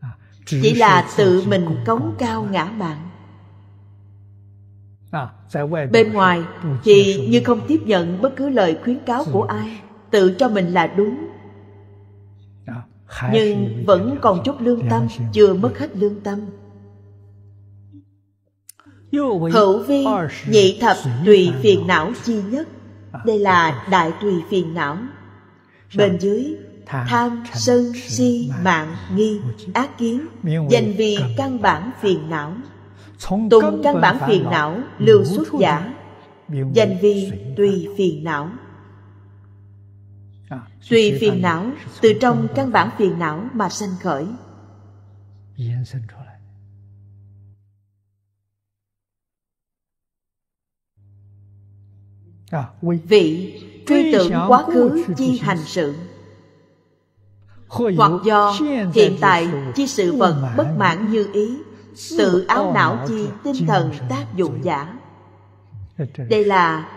à, chỉ là tự mình cống cao ngã mạn à, bên ngoài thì như không tiếp nhận bất cứ lời khuyến cáo của ai tự cho mình là đúng à, nhưng vẫn còn chút lương dạ, tâm chưa mất hết lương tâm Hữu vi nhị thập tùy phiền não chi nhất à, Đây là à, đại tùy phiền não Bên dưới tham sân si mạng nghi ác kiến danh vì căn bản phiền não tùng căn bản phiền não lưu xuất giả danh vi tùy phiền não tùy phiền não từ trong căn bản phiền não mà sanh khởi À, vị truy tưởng quá khứ chi hành sự hoặc do hiện tại chi sự vật bất mãn như ý tự áo não chi tinh thần tác dụng giả đây là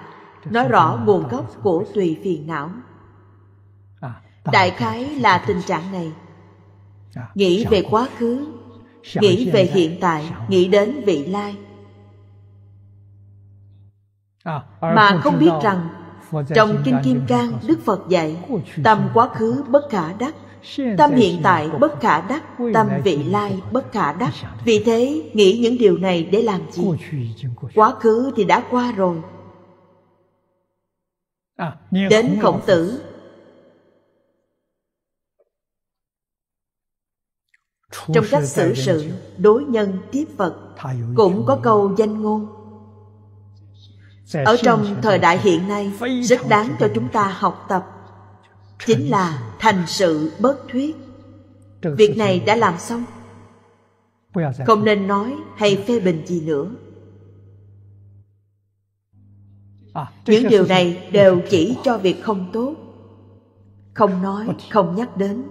nói rõ nguồn gốc của tùy phiền não à, đại khái là tình trạng này à, nghĩ về quá khứ nghĩ về hiện tại nghĩ đến vị lai À, mà không biết rằng trong kinh kim cang đức phật dạy tâm quá khứ bất khả đắc tâm hiện tại bất khả đắc tâm vị lai bất khả đắc vì thế nghĩ những điều này để làm gì quá khứ thì đã qua rồi à, đến khổng tử trong cách xử sự đối nhân tiếp vật cũng có câu danh ngôn ở trong thời đại hiện nay rất đáng cho chúng ta học tập chính là thành sự bất thuyết việc này đã làm xong không nên nói hay phê bình gì nữa à, những điều này đều chỉ cho việc không tốt không nói không nhắc đến à,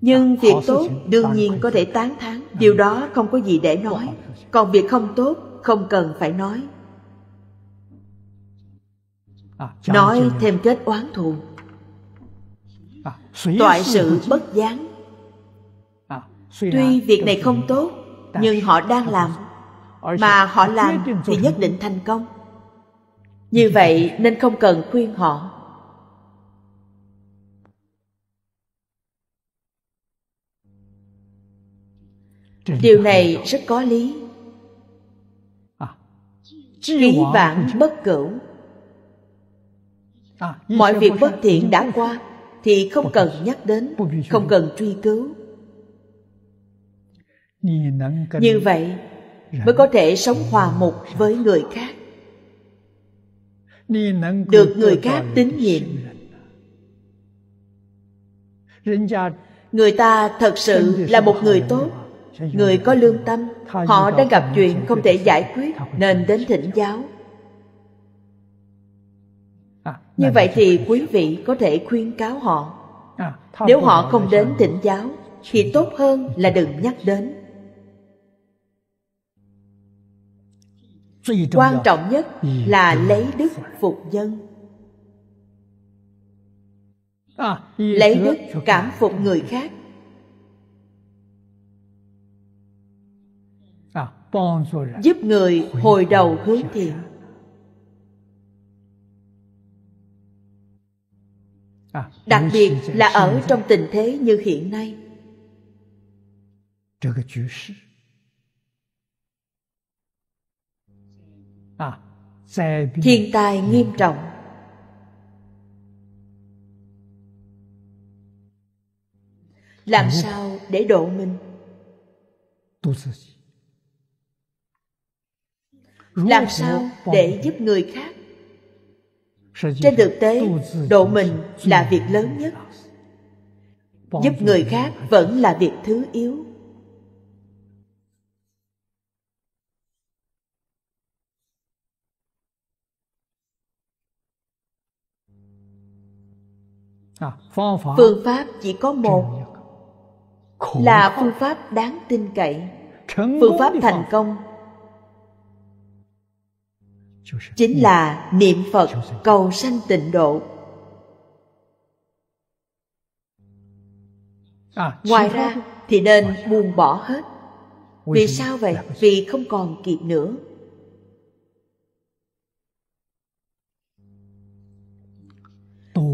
nhưng việc tốt đương nhiên có thể tán thán điều đó không có gì để nói còn việc không tốt không cần phải nói à, nói thêm kết oán thù à, toại sự bất gián à, tuy việc này không tốt nhưng họ đang làm mà họ làm thì nhất định thành công như vậy nên không cần khuyên họ điều này rất có lý trí vạn bất cửu à, mọi việc bất thiện đã qua thì không cần nhắc đến không cần truy cứu như vậy mới có thể sống hòa mục với người khác được người khác tín nhiệm người ta thật sự là một người tốt người có lương tâm họ đang gặp chuyện không thể giải quyết nên đến thỉnh giáo như vậy thì quý vị có thể khuyên cáo họ nếu họ không đến thỉnh giáo thì tốt hơn là đừng nhắc đến quan trọng nhất là lấy đức phục dân lấy đức cảm phục người khác giúp người hồi đầu hướng thiện à, đặc biệt là ở trong tình thế như hiện nay à, thiên tai nghiêm trọng làm sao để độ mình làm sao để giúp người khác trên thực tế độ mình là việc lớn nhất giúp người khác vẫn là việc thứ yếu phương pháp chỉ có một là phương pháp đáng tin cậy phương pháp thành công chính là niệm phật cầu sanh tịnh độ à, ngoài ra thì nên buông bỏ hết vì sao vậy vì không còn kịp nữa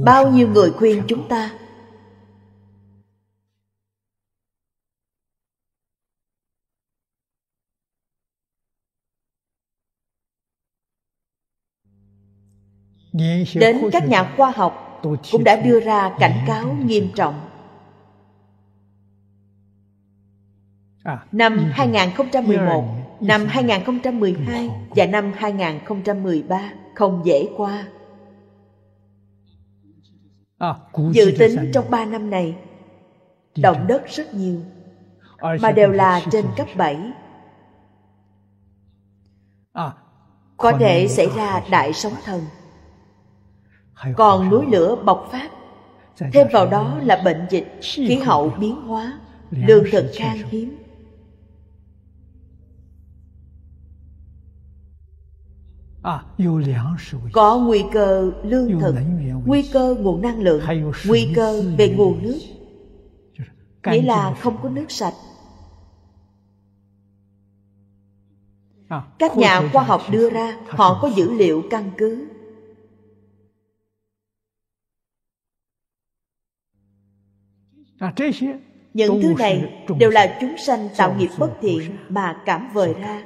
bao nhiêu người khuyên chúng ta đến các nhà khoa học cũng đã đưa ra cảnh cáo nghiêm trọng. À, năm 2011, năm 2012 và năm 2013 không dễ qua. À, Dự tính trong 3 năm này, động đất rất nhiều, mà đều là trên cấp 7. À, Có thể xảy ra đại sóng thần còn núi lửa bộc phát dạ, dạ, thêm vào dạ. đó là bệnh dịch khí hậu biến hóa lương thực khan hiếm à, có nguy cơ lương thực nguy cơ nguồn năng lượng nguy cơ về nguồn nước nghĩa là không có nước sạch à, các nhà khoa học đưa ra họ có dữ liệu căn cứ những thứ này đều là chúng sanh tạo nghiệp bất thiện mà cảm vời ra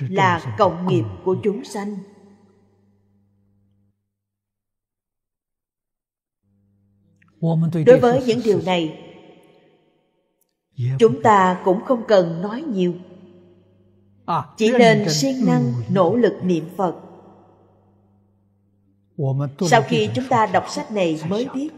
là cộng nghiệp của chúng sanh đối với những điều này chúng ta cũng không cần nói nhiều à, chỉ nên siêng năng nỗ lực niệm phật sau khi chúng ta đọc sách này mới biết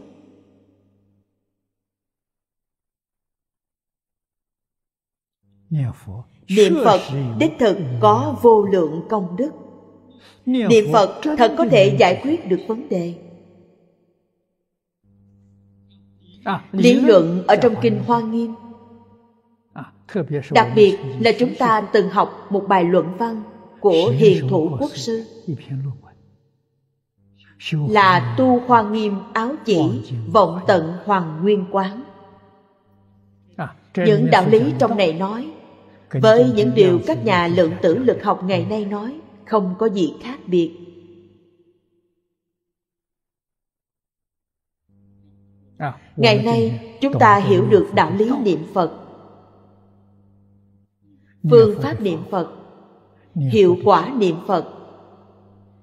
niệm phật đích thực có vô lượng công đức niệm phật thật có thể giải quyết được vấn đề à, lý luận ở trong kinh hoa nghiêm à, đặc biệt là chúng ta từng học một bài luận văn của hiền thủ quốc sư là tu hoa nghiêm áo chỉ vọng tận hoàng nguyên quán à, những đạo lý trong này nói với những điều các nhà lượng tử lực học ngày nay nói không có gì khác biệt à, ngày nay chúng ta hiểu được đạo lý niệm phật phương pháp niệm phật hiệu quả niệm phật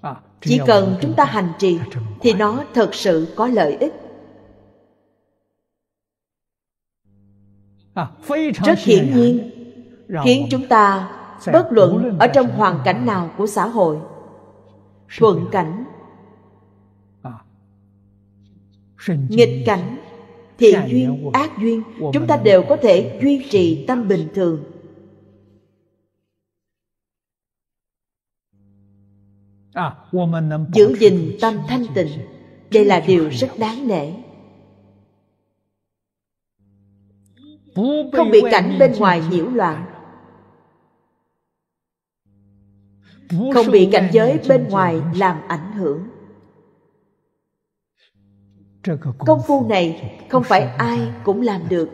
à, chỉ cần chúng ta hành trì thì nó thật sự có lợi ích à, rất hiển nhiên khiến chúng ta bất luận ở trong hoàn cảnh nào của xã hội thuận cảnh à. nghịch cảnh thiện duyên ác duyên chúng ta đều có thể duy trì tâm bình thường à, giữ gìn tâm thanh tịnh đây là điều rất đáng nể không bị cảnh bên ngoài nhiễu loạn không bị cảnh giới bên ngoài làm ảnh hưởng công phu này không phải ai cũng làm được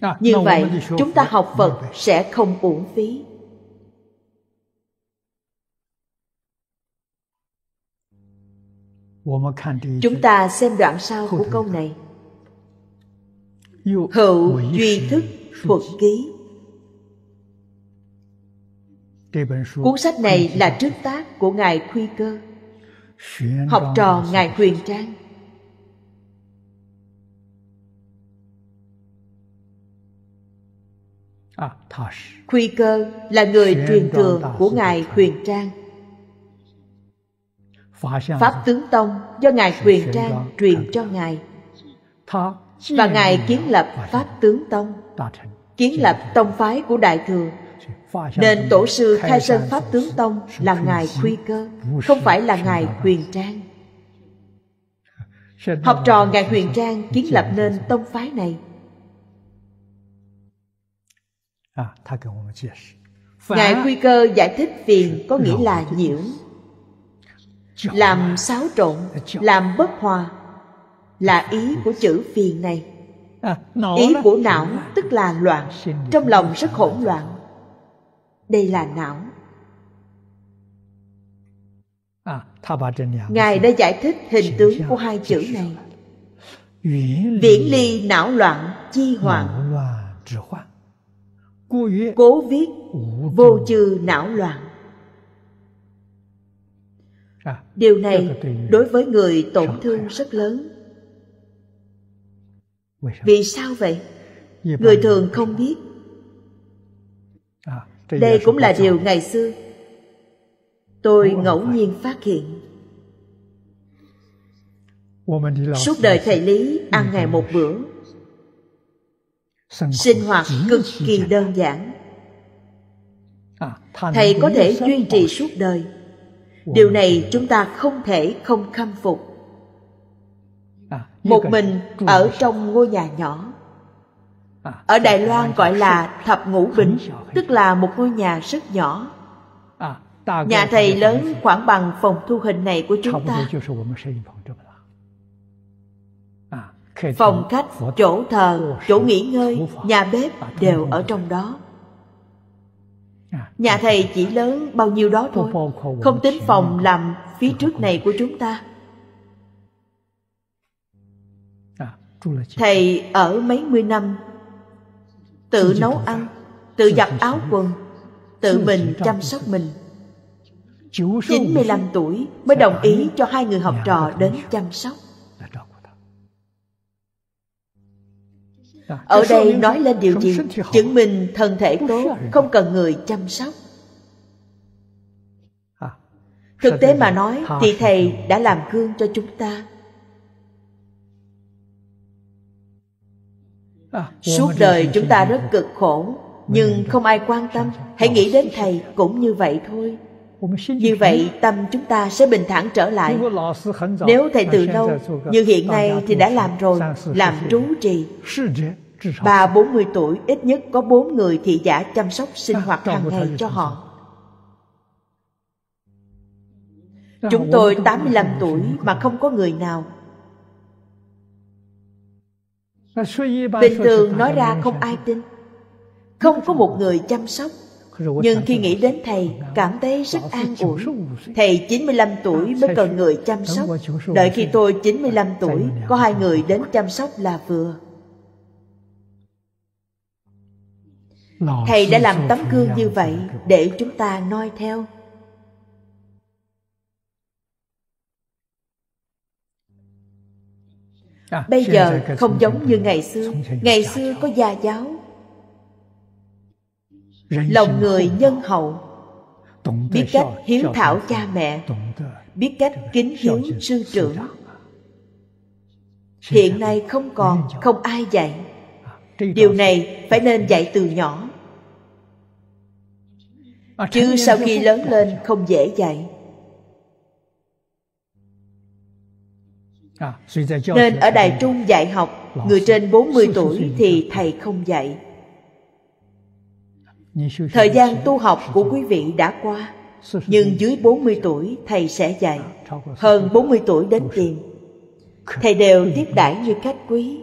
à, như vậy chúng ta học phật sẽ không uổng phí chúng ta xem đoạn sau của câu này hữu duy thức thuật ký Cuốn sách này là trước tác của Ngài Khuy Cơ Học trò Ngài Huyền Trang Khuy à, Cơ là người truyền thừa của Ngài Huyền Trang Pháp Tướng Tông do Ngài Huyền Trang truyền cho Ngài Và Ngài kiến lập Pháp Tướng Tông Kiến lập tông phái của Đại Thừa nên tổ sư khai sơn pháp tướng tông là ngài khuy cơ không phải là ngài huyền trang học trò ngài huyền trang kiến lập nên tông phái này à, ngài quy cơ giải thích phiền có nghĩa là nhiễu làm xáo trộn làm bất hòa là ý của chữ phiền này à, ý của não tức là loạn trong lòng rất hỗn loạn đây là não à, ngài đã giải thích hình tướng của hai chữ này viễn ly não loạn chi hoàng. cố viết vô chư não loạn à, điều này đối với người tổn thương rất lớn vì sao vậy người thường không biết à, đây cũng là điều ngày xưa tôi ngẫu nhiên phát hiện suốt đời thầy lý ăn ngày một bữa sinh hoạt cực kỳ đơn giản à, thầy có thể duy trì suốt đời điều này chúng ta không thể không khâm phục à, một mình ở trong ngôi nhà nhỏ ở đài loan gọi là thập ngũ bỉnh tức là một ngôi nhà rất nhỏ à, nhà thầy lớn khoảng bằng phòng thu hình này của chúng ta à, phòng khách chỗ thờ chỗ nghỉ ngơi nhà bếp đều ở trong đó à, nhà thầy chỉ lớn bao nhiêu đó thôi không tính phòng làm phía trước này của chúng ta thầy ở mấy mươi năm tự nấu ăn tự giặt áo quần tự mình chăm sóc mình 95 tuổi mới đồng ý cho hai người học trò đến chăm sóc dạ, ở đây nói lên điều gì chứng minh thân thể tốt không cần người chăm sóc à, thực tế mà nói thì thầy đã làm gương cho chúng ta suốt đời chúng ta rất cực khổ nhưng không ai quan tâm hãy nghĩ đến thầy cũng như vậy thôi như vậy tâm chúng ta sẽ bình thản trở lại nếu thầy từ lâu như hiện nay thì đã làm rồi làm trú trì ba bốn mươi tuổi ít nhất có bốn người thị giả chăm sóc sinh hoạt hàng ngày cho họ Chúng tôi tám mươi lăm tuổi mà không có người nào bình thường nói ra không ai tin không có một người chăm sóc nhưng khi nghĩ đến thầy cảm thấy rất an ủi thầy 95 tuổi mới cần người chăm sóc đợi khi tôi 95 tuổi có hai người đến chăm sóc là vừa thầy đã làm tấm gương như vậy để chúng ta noi theo À, bây giờ không giống như ngày xưa ngày xưa có gia giáo lòng người nhân à. hậu biết cách hiếu thảo cha mẹ biết cách kính hiếu sư trưởng hiện nay không còn không ai dạy à, điều này phải nên dạy từ nhỏ chứ sau khi lớn lên không dễ dạy À, Nên ở Đài Trung dạy học Người trên 40 tuổi thì thầy không dạy Thời gian tu học của quý vị đã qua Nhưng dưới 40 tuổi thầy sẽ dạy à, Hơn 40 tuổi đến tìm Thầy đều tiếp đãi như khách quý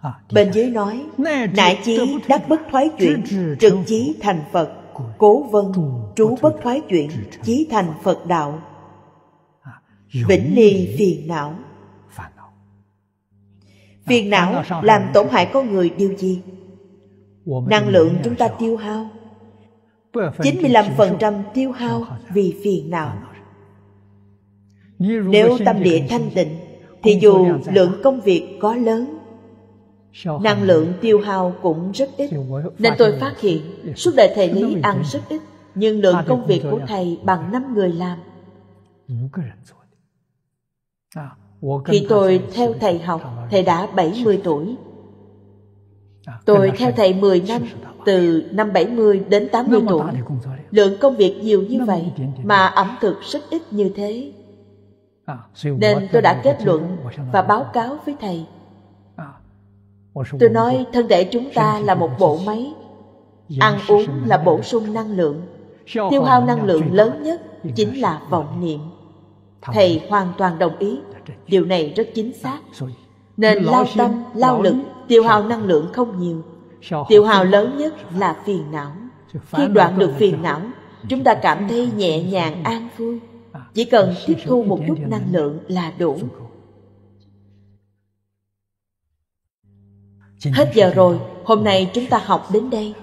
à, Bên dưới nói Nại chí đắc bất thoái chuyển Trực chí thành Phật cố vân trú bất thoái chuyển chí thành phật đạo à, vĩnh ly phiền não phiền à, não làm tổn hại con người điều gì năng lượng chúng ta tiêu hao 95% tiêu hao vì phiền não nếu tâm địa thanh tịnh thì dù lượng công việc có lớn năng lượng tiêu hao cũng rất ít nên tôi phát hiện dạ. suốt đời thầy lý ăn rất ít nhưng lượng công việc của thầy bằng năm người làm à, khi tôi theo thầy học thầy đã 70 tuổi à, tôi theo thầy 10 năm từ năm 70 đến 80 tuổi lượng công việc nhiều như vậy mà ẩm thực rất ít như thế à, nên tôi đã kết luận và báo cáo với thầy tôi nói thân thể chúng ta là một bộ máy ăn uống là bổ sung năng lượng tiêu hao năng lượng lớn nhất chính là vọng niệm thầy hoàn toàn đồng ý điều này rất chính à, xác nên lao tâm lao lực tiêu hao năng lượng không nhiều tiêu hao lớn nhất là phiền não khi đoạn được phiền não chúng ta cảm thấy nhẹ nhàng an vui chỉ cần à, tiếp thu một chút năng lượng là đủ Hết giờ rồi, hôm nay chúng ta học đến đây.